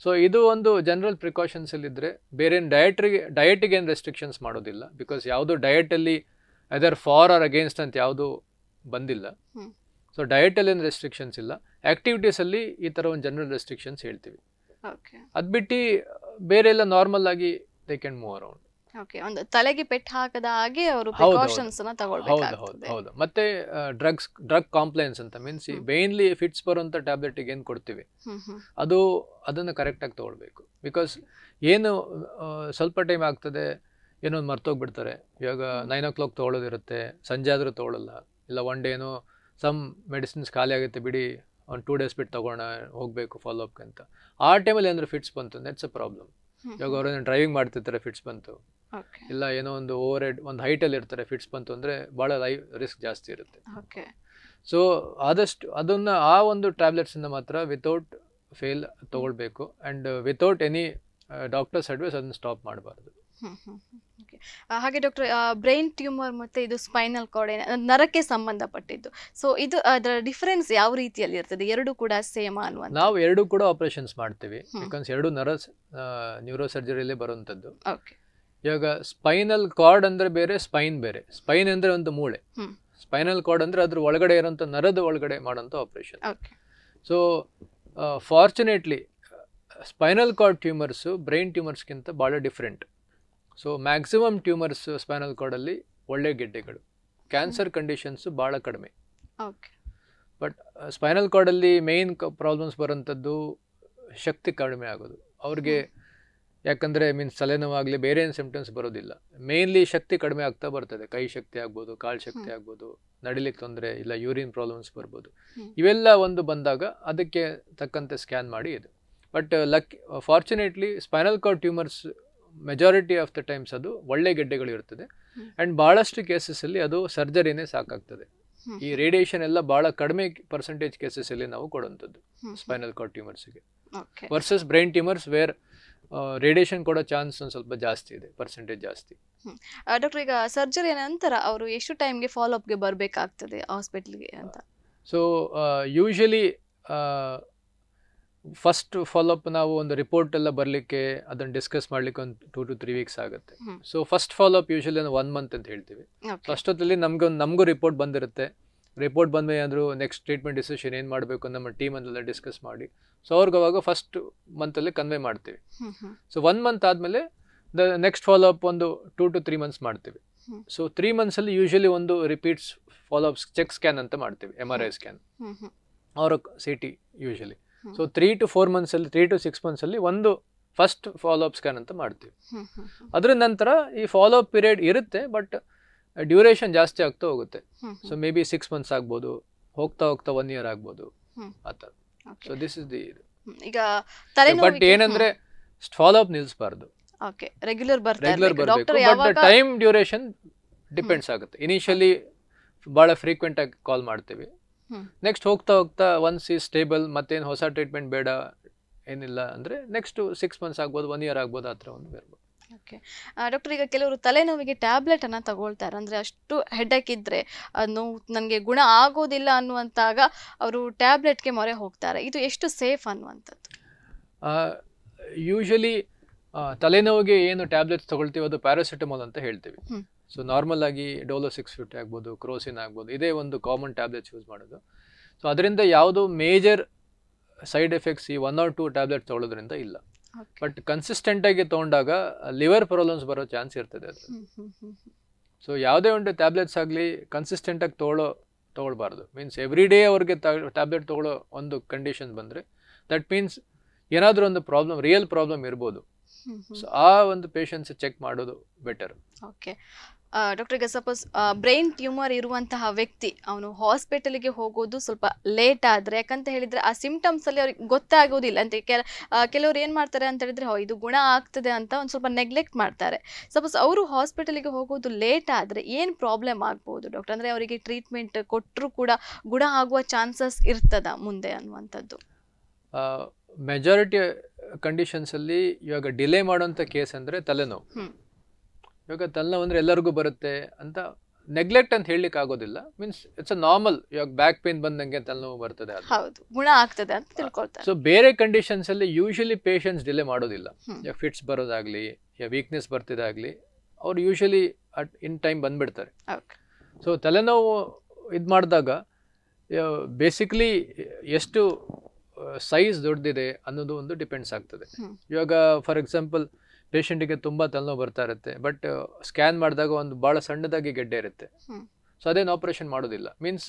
ಸೊ ಇದು ಒಂದು ಜನರಲ್ ಪ್ರಿಕಾಷನ್ಸ್ ಅಲ್ಲಿ ಇದ್ರೆ ಬೇರೆ ಡಯಟ್ರಿಗೆ ಡಯಟ್ಗೆ ಏನು ರೆಸ್ಟ್ರಿಕ್ಷನ್ಸ್ ಮಾಡೋದಿಲ್ಲ ಬಿಕಾಸ್ ಯಾವುದೋ ಡಯಟಲ್ಲಿ ಅದರ್ ಫಾರ್ ಆರ್ ಅಗೇನ್ಸ್ಟ್ ಅಂತ ಯಾವುದು ಬಂದಿಲ್ಲ ಸೊ ಡಯಟಲ್ಲಿ ಏನು ರೆಸ್ಟ್ರಿಕ್ಷನ್ಸ್ ಇಲ್ಲ ಆಕ್ಟಿವಿಟೀಸ್ ಅಲ್ಲಿ ಈ ತರ ಒಂದು ಜನರಲ್ ರೆಸ್ಟ್ರಿಕ್ಷನ್ಸ್ ಹೇಳ್ತೀವಿ ಅದ್ಬಿಟ್ಟು ಬಿಟ್ಟು ಬೇರೆ ಎಲ್ಲ ನಾರ್ಮಲ್ ಆಗಿ they can move around okay ಒಂದು ತಲೆಗೆ ಪೆಟ್ ಹಾಕದ ಹಾಗೆ ಅವರು ಪ್ರಿಕಾಷನ್ಸ್ ಅನ್ನು ಹೌದು ಮತ್ತೆ ಡ್ರಗ್ಸ್ ಡ್ರಗ್ ಕಾಂಪ್ಲೈನ್ಸ್ ಅಂತ ಮೀನ್ಸ್ ಮೇನ್ಲಿ ಫಿಟ್ಸ್ ಬರುವಂತ ಟ್ಯಾಬ್ಲೆಟ್ ಏನು ಕೊಡ್ತೀವಿ ಅದು ಅದನ್ನ ಕರೆಕ್ಟ್ ಆಗಿ ತಗೊಳ್ಬೇಕು ಬಿಕಾಸ್ ಏನು ಸ್ವಲ್ಪ ಟೈಮ್ ಆಗ್ತದೆ ಏನೋ ಒಂದು ಮರ್ತೋಗ್ಬಿಡ್ತಾರೆ ಇವಾಗ ನೈನ್ ಓ ಕ್ಲಾಕ್ ತೊಗೊಳ್ಳೋದಿರುತ್ತೆ ಸಂಜೆ ಆದರೂ ತೊಗೊಳ್ಳಲ್ಲ ಇಲ್ಲ ಒನ್ ಡೇ ಏನೋ ಸಮ್ ಮೆಡಿಸಿನ್ಸ್ ಖಾಲಿ ಆಗುತ್ತೆ ಬಿಡಿ ಒಂದು ಟೂ ಡೇಸ್ ಬಿಟ್ಟು ತೊಗೋಣ ಹೋಗಬೇಕು ಫಾಲೋ ಅಪ್ಗೆ ಅಂತ ಆ ಟೈಮಲ್ಲಿ ಏನಾದರೂ ಫಿಟ್ಸ್ ಬಂತು ಇಟ್ಸ್ ಅ ಪ್ರಾಬ್ಲಮ್ ಇವಾಗ ಅವ್ರೇನು ಡ್ರೈವಿಂಗ್ ಮಾಡ್ತಿರ್ತಾರೆ ಫಿಟ್ಸ್ ಬಂತು ಇಲ್ಲ ಏನೋ ಒಂದು ಓವರ್ ಹೆಡ್ ಒಂದು ಹೈಟಲ್ಲಿ ಇರ್ತಾರೆ ಫಿಟ್ಸ್ ಬಂತು ಅಂದ್ರೆ ಭಾಳ ಲೈವ್ ರಿಸ್ಕ್ ಜಾಸ್ತಿ ಇರುತ್ತೆ ಓಕೆ ಸೊ ಆದಷ್ಟು ಅದನ್ನ ಆ ಒಂದು ಇಂದ ಮಾತ್ರ ವಿತೌಟ್ ಫೇಲ್ ತಗೊಳ್ಬೇಕು and without any doctors advice ಅದನ್ನು ಸ್ಟಾಪ್ ಮಾಡಬಾರ್ದು ಹಾಗೆ ಡಾಕ್ಟರ್ ಬ್ರೈನ್ ಟ್ಯೂಮರ್ ಮತ್ತೆ ಇದು ಸ್ಪೈನಲ್ ಕಾರ್ಡ್ ನರಕ್ಕೆ ಸಂಬಂಧಪಟ್ಟಿದ್ದು ಸೊ ಇದು ಅದರ ಡಿಫರೆನ್ಸ್ ಯಾವ ರೀತಿಯಲ್ಲಿ ಇರ್ತದೆ ಎರಡು ಕೂಡ ಸೇಮ್ ಅನ್ವ ನಾವು ಎರಡು ಕೂಡ ಆಪರೇಷನ್ಸ್ ಮಾಡ್ತೀವಿ ಬಿಕಾಸ್ ಎರಡು ನರ ನ್ಯೂರೋ ಸರ್ಜರಿಯಲ್ಲೇ ಬರುವಂಥದ್ದು ಓಕೆ ಇವಾಗ ಸ್ಪೈನಲ್ ಕಾರ್ಡ್ ಅಂದ್ರೆ ಬೇರೆ ಸ್ಪೈನ್ ಬೇರೆ ಸ್ಪೈನ್ ಅಂದ್ರೆ ಒಂದು ಮೂಳೆ ಸ್ಪೈನಲ್ ಕಾರ್ಡ್ ಅಂದ್ರೆ ಅದ್ರ ಒಳಗಡೆ ಇರೋಂಥ ನರದ ಒಳಗಡೆ ಮಾಡೋಂಥ operation so fortunately spinal cord tumours brain ಟ್ಯೂಮರ್ಸ್ಗಿಂತ ಭಾಳ different so maximum tumours spinal ಕಾರ್ಡಲ್ಲಿ ಒಳ್ಳೆ ಗೆಡ್ಡೆಗಳು ಕ್ಯಾನ್ಸರ್ ಕಂಡೀಷನ್ಸ್ ಭಾಳ ಕಡಿಮೆ ಬಟ್ ಸ್ಪೈನಲ್ ಕಾರ್ಡಲ್ಲಿ ಮೇಯ್ನ್ ಪ್ರಾಬ್ಲಮ್ಸ್ ಬರೋಂಥದ್ದು ಶಕ್ತಿ ಕಡಿಮೆ ಆಗೋದು ಅವ್ರಿಗೆ ಯಾಕಂದರೆ ಮೀನ್ಸ್ ತಲೆನೋವಾಗಲಿ ಬೇರೆ ಏನು ಸಿಂಪ್ಟಮ್ಸ್ ಬರೋದಿಲ್ಲ ಮೇನ್ಲಿ ಶಕ್ತಿ ಕಡಿಮೆ ಆಗ್ತಾ ಬರ್ತದೆ ಕೈ ಶಕ್ತಿ ಆಗ್ಬೋದು ಕಾಳು ಶಕ್ತಿ ಆಗ್ಬೋದು ನಡಿಲಿಕ್ಕೆ ತೊಂದರೆ ಇಲ್ಲ ಯೂರಿನ್ ಪ್ರಾಬ್ಲಮ್ಸ್ ಬರ್ಬೋದು ಇವೆಲ್ಲ ಒಂದು ಬಂದಾಗ ಅದಕ್ಕೆ ತಕ್ಕಂತೆ ಸ್ಕ್ಯಾನ್ ಮಾಡಿ ಇದು but luck fortunately spinal cord tumours majority of the times ಅದು ಒಳ್ಳೆ ಗೆಡ್ಡೆಗಳು ಇರ್ತದೆ ಆ್ಯಂಡ್ ಭಾಳಷ್ಟು ಕೇಸಸ್ಸಲ್ಲಿ ಅದು ಸರ್ಜರಿನೇ ಸಾಕಾಗ್ತದೆ ಈ ರೇಡಿಯೇಷನ್ ಎಲ್ಲ ಭಾಳ ಕಡಿಮೆ ಪರ್ಸೆಂಟೇಜ್ ಕೇಸಸ್ಸಲ್ಲಿ ನಾವು ಕೊಡುವಂಥದ್ದು ಸ್ಪೈನಲ್ ಕಾರ್ಡ್ ಟ್ಯೂಮರ್ಸಿಗೆ versus brain tumours where radiation ಕೊಡೋ ಚಾನ್ಸ್ ಒಂದು ಸ್ವಲ್ಪ ಜಾಸ್ತಿ ಇದೆ ಪರ್ಸೆಂಟೇಜ್ ಜಾಸ್ತಿ ಡಾಕ್ಟರ್ ಈಗ ಸರ್ಜರಿ ನಂತರ ಅವರು ಎಷ್ಟು ಟೈಮ್ಗೆ ಫಾಲೋಅಪ್ಗೆ ಬರಬೇಕಾಗ್ತದೆ ಹಾಸ್ಪಿಟ್ಲಿಗೆ ಅಂತ ಸೊ ಯೂಶಲಿ ಫಸ್ಟ್ ಫಾಲೋಅಪ್ ನಾವು ಒಂದು ರಿಪೋರ್ಟ್ ಎಲ್ಲ ಬರಲಿಕ್ಕೆ ಅದನ್ನು ಡಿಸ್ಕಸ್ ಮಾಡಲಿಕ್ಕೆ ಒಂದು ಟೂ ಟು ತ್ರೀ ವೀಕ್ಸ್ ಆಗುತ್ತೆ ಸೊ ಫಸ್ಟ್ ಫಾಲೋಅಪ್ ಯೂಶಲಿ ಒಂದು ಒನ್ ಮಂತ್ ಅಂತ ಹೇಳ್ತೀವಿ ಅಷ್ಟೊತ್ತಲ್ಲಿ ನಮಗೆ ಒಂದು ನಮಗೂ ರಿಪೋರ್ಟ್ ಬಂದಿರುತ್ತೆ ರಿಪೋರ್ಟ್ ಬಂದ ಮೇಲೆ ಅಂದರು ನೆಕ್ಸ್ಟ್ ಟ್ರೀಟ್ಮೆಂಟ್ ಡಿಸಿಷನ್ ಏನು ಮಾಡಬೇಕು ನಮ್ಮ ಟೀಮ್ ಡಿಸ್ಕಸ್ ಮಾಡಿ ಸೊ ಅವ್ರಿಗೆ ಅವಾಗ ಫಸ್ಟ್ ಮಂತಲ್ಲಿ ಕನ್ವೆ ಮಾಡ್ತೀವಿ ಸೊ ಒನ್ ಮಂತ್ ಆದಮೇಲೆ ದ ನೆಕ್ಸ್ಟ್ ಫಾಲೋ ಅಪ್ ಒಂದು ಟೂ ಟು ತ್ರೀ ಮಂತ್ಸ್ ಮಾಡ್ತೀವಿ ಸೊ ತ್ರೀ ಮಂತ್ಸಲ್ಲಿ ಯೂಶಲಿ ಒಂದು repeats follow up check scan ಅಂತ ಮಾಡ್ತೀವಿ ಎಮ್ ಆರ್ ಐ ಸ್ಕ್ಯಾನ್ ಅವರ C T usually so three to four ಮಂತ್ಸಲ್ಲಿ ತ್ರೀ ಟು ಸಿಕ್ಸ್ ಮಂತ್ಸಲ್ಲಿ ಒಂದು ಫಸ್ಟ್ ಫಾಲೋ ಅಪ್ ಸ್ಕ್ಯಾನ್ ಅಂತ ಮಾಡ್ತೀವಿ ಅದರ ನಂತರ ಈ ಫಾಲೋ ಅಪ್ ಪೀರಿಯಡ್ ಇರುತ್ತೆ ಬಟ್ ಡ್ಯೂರೇಷನ್ ಜಾಸ್ತಿ ಆಗ್ತಾ ಹೋಗುತ್ತೆ so maybe six months ಆಗ್ಬೋದು ಹೋಗ್ತಾ ಹೋಗ್ತಾ ಒನ್ ಇಯರ್ ಆಗ್ಬೋದು ಆತರ ಸೊ ದಿಸ್ ಇಸ್ ದಿ ಈಗ ಬಟ್ ಏನಂದ್ರೆ follow up okay regular but time duration depends ಆಗುತ್ತೆ ಇನಿಷಿಯಲಿ ಭಾಳ ಫ್ರೀಕ್ವೆಂಟ್ ಆಗಿ ಕಾಲ್ ಮಾಡ್ತೀವಿ ನೆಕ್ಸ್ಟ್ ಹೋಗ್ತಾ ಹೋಗ್ತಾ ಒನ್ಸ್ ಈ ಸ್ಟೇಬಲ್ ಮತ್ತೇನು ಹೊಸ ಟ್ರೀಟ್ಮೆಂಟ್ ಬೇಡ ಏನಿಲ್ಲ ಅಂದರೆ ನೆಕ್ಸ್ಟ್ ಸಿಕ್ಸ್ ಮಂತ್ಸ್ ಆಗ್ಬೋದು ಒನ್ ಇಯರ್ ಆಗ್ಬೋದು ಆ ಥರ ಒಂದು ಓಕೆ ಡಾಕ್ಟರ್ ಈಗ ಕೆಲವರು ತಲೆನೋವಿಗೆ ಟ್ಯಾಬ್ಲೆಟನ್ನು ತಗೊಳ್ತಾರೆ ಅಂದರೆ ಅಷ್ಟು ಹೆಡ್ಡಕ್ ಇದ್ದರೆ ನೋವು ನನಗೆ ಗುಣ ಆಗೋದಿಲ್ಲ ಅನ್ನುವಂತಾಗ ಅವರು ಟ್ಯಾಬ್ಲೆಟ್ಗೆ ಮೊರೆ ಹೋಗ್ತಾರೆ ಇದು ಎಷ್ಟು ಸೇಫ್ ಅನ್ನುವಂಥದ್ದು ಯೂಶಲಿ ತಲೆನೋವಿಗೆ ಏನು ಟ್ಯಾಬ್ಲೆಟ್ಸ್ ತಗೊಳ್ತೀವಿ ಅದು ಪ್ಯಾರಾಸಿಟಮಾಲ್ ಅಂತ ಹೇಳ್ತೀವಿ ಸೊ ನಾರ್ಮಲ್ ಆಗಿ ಡೋಲೋ ಸಿಕ್ಸ್ ಫಿಫ್ಟಿ ಆಗ್ಬೋದು ಕ್ರೋಸಿನ್ ಆಗ್ಬೋದು ಇದೇ ಒಂದು ಕಾಮನ್ ಟ್ಯಾಬ್ಲೆಟ್ಸ್ ಯೂಸ್ ಮಾಡೋದು ಸೊ ಅದರಿಂದ ಯಾವುದೋ ಮೇಜರ್ ಸೈಡ್ ಎಫೆಕ್ಟ್ಸ್ ಈ ಒನ್ ಆರ್ ಟು ಟ್ಯಾಬ್ಲೆಟ್ ತಗೊಳ್ಳೋದ್ರಿಂದ ಇಲ್ಲ ಬಟ್ ಕನ್ಸಿಸ್ಟೆಂಟ್ ಆಗಿ ತಗೊಂಡಾಗ ಲಿವರ್ ಪ್ರಾಬ್ಲಮ್ಸ್ ಬರೋ ಚಾನ್ಸ್ ಇರ್ತದೆ ಅದು ಸೊ ಯಾವುದೇ ಒಂದು ಟ್ಯಾಬ್ಲೆಟ್ಸ್ ಆಗಲಿ ಕನ್ಸಿಸ್ಟೆಂಟ್ ಆಗಿ ತಗೊಳ್ಳೋ ತೊಗೊಳ್ಬಾರ್ದು ಮೀನ್ಸ್ ಎವ್ರಿ ಡೇ ಅವ್ರಿಗೆ ಟ್ಯಾಬ್ಲೆಟ್ ತಗೊಳ್ಳೋ ಒಂದು ಕಂಡೀಷನ್ ಬಂದರೆ ದಟ್ ಮೀನ್ಸ್ ಏನಾದರೂ ಒಂದು ಪ್ರಾಬ್ಲಮ್ ರಿಯಲ್ ಪ್ರಾಬ್ಲಮ್ ಇರ್ಬೋದು ಸೊ ಆ ಒಂದು ಪೇಷಂಟ್ಸ್ ಚೆಕ್ ಮಾಡೋದು ಬೆಟರ್ ಓಕೆ ಡಾಕ್ಟರ್ ಈಗ ಸಪೋಸ್ ಬ್ರೈನ್ ಟ್ಯೂಮರ್ ಇರುವಂತಹ ವ್ಯಕ್ತಿ ಅವನು ಹಾಸ್ಪಿಟಲ್ಗೆ ಹೋಗೋದು ಸ್ವಲ್ಪ ಲೇಟ್ ಆದರೆ ಯಾಕಂತ ಹೇಳಿದರೆ ಆ ಅಲ್ಲಿ ಅವ್ರಿಗೆ ಗೊತ್ತಾಗೋದಿಲ್ಲ ಅಂತ ಕೆಲ ಕೆಲವರು ಏನು ಮಾಡ್ತಾರೆ ಅಂತ ಹೇಳಿದರೆ ಇದು ಗುಣ ಆಗ್ತದೆ ಅಂತ ಒಂದು ಸ್ವಲ್ಪ ನೆಗ್ಲೆಕ್ಟ್ ಮಾಡ್ತಾರೆ ಸಪೋಸ್ ಅವರು ಹಾಸ್ಪಿಟಲ್ಗೆ ಹೋಗೋದು ಲೇಟ್ ಆದರೆ ಏನು ಪ್ರಾಬ್ಲಮ್ ಆಗ್ಬೋದು ಡಾಕ್ಟರ್ ಅಂದರೆ ಅವರಿಗೆ ಟ್ರೀಟ್ಮೆಂಟ್ ಕೊಟ್ಟರೂ ಕೂಡ ಗುಣ ಆಗುವ ಚಾನ್ಸಸ್ ಇರ್ತದ ಮುಂದೆ ಅನ್ನುವಂಥದ್ದು ಮೆಜಾರಿಟಿ ಕಂಡೀಷನ್ಸಲ್ಲಿ ಇವಾಗ ಡಿಲೇ ಮಾಡೋಂಥ ಕೇಸ್ ಅಂದರೆ ತಲೆನೋವು ಇವಾಗ ತಲೆನೋವು ಅಂದರೆ ಎಲ್ಲರಿಗೂ ಬರುತ್ತೆ ಅಂತ ನೆಗ್ಲೆಕ್ಟ್ ಅಂತ ಹೇಳಲಿಕ್ಕೆ ಆಗೋದಿಲ್ಲ ಮೀನ್ಸ್ ಇಟ್ಸ್ ಅ ನಾರ್ಮಲ್ ಇವಾಗ ಬ್ಯಾಕ್ ಪೇನ್ ಬಂದಂಗೆ ತಲೆನೋವು ಬರ್ತದೆ ಹೌದು ಗುಣ ಆಗ್ತದೆ ಅಂತ ತಿಳ್ಕೊಳ್ತಾರೆ ಸೊ ಬೇರೆ ಕಂಡೀಷನ್ಸ್ ಅಲ್ಲಿ ಯೂಶಲಿ ಪೇಷಂಟ್ಸ್ ಡಿಲೇ ಮಾಡೋದಿಲ್ಲ ಈಗ ಫಿಟ್ಸ್ ಬರೋದಾಗ್ಲಿ ಈಗ ವೀಕ್ನೆಸ್ ಬರ್ತಿದಾಗ್ಲಿ ಅವ್ರು ಯೂಶಲಿ ಅಟ್ ಇನ್ ಟೈಮ್ ಬಂದ್ಬಿಡ್ತಾರೆ ಸೊ ತಲೆನೋವು ಇದು ಮಾಡಿದಾಗ ಬೇಸಿಕ್ಲಿ ಎಷ್ಟು ಸೈಜ್ ದೊಡ್ಡದಿದೆ ಅನ್ನೋದು ಒಂದು ಡಿಪೆಂಡ್ಸ್ ಆಗ್ತದೆ ಇವಾಗ ಫಾರ್ ಎಕ್ಸಾಂಪಲ್ ಪೇಷಂಟಿಗೆ ತುಂಬ ತಲೆನೋವು ಬರ್ತಾ ಇರುತ್ತೆ ಬಟ್ ಸ್ಕ್ಯಾನ್ uh, ಮಾಡಿದಾಗ ಒಂದು ಭಾಳ ಸಣ್ಣದಾಗಿ ಗೆಡ್ಡೆ ಇರುತ್ತೆ ಸೊ ಅದೇನು ಆಪರೇಷನ್ ಮಾಡೋದಿಲ್ಲ means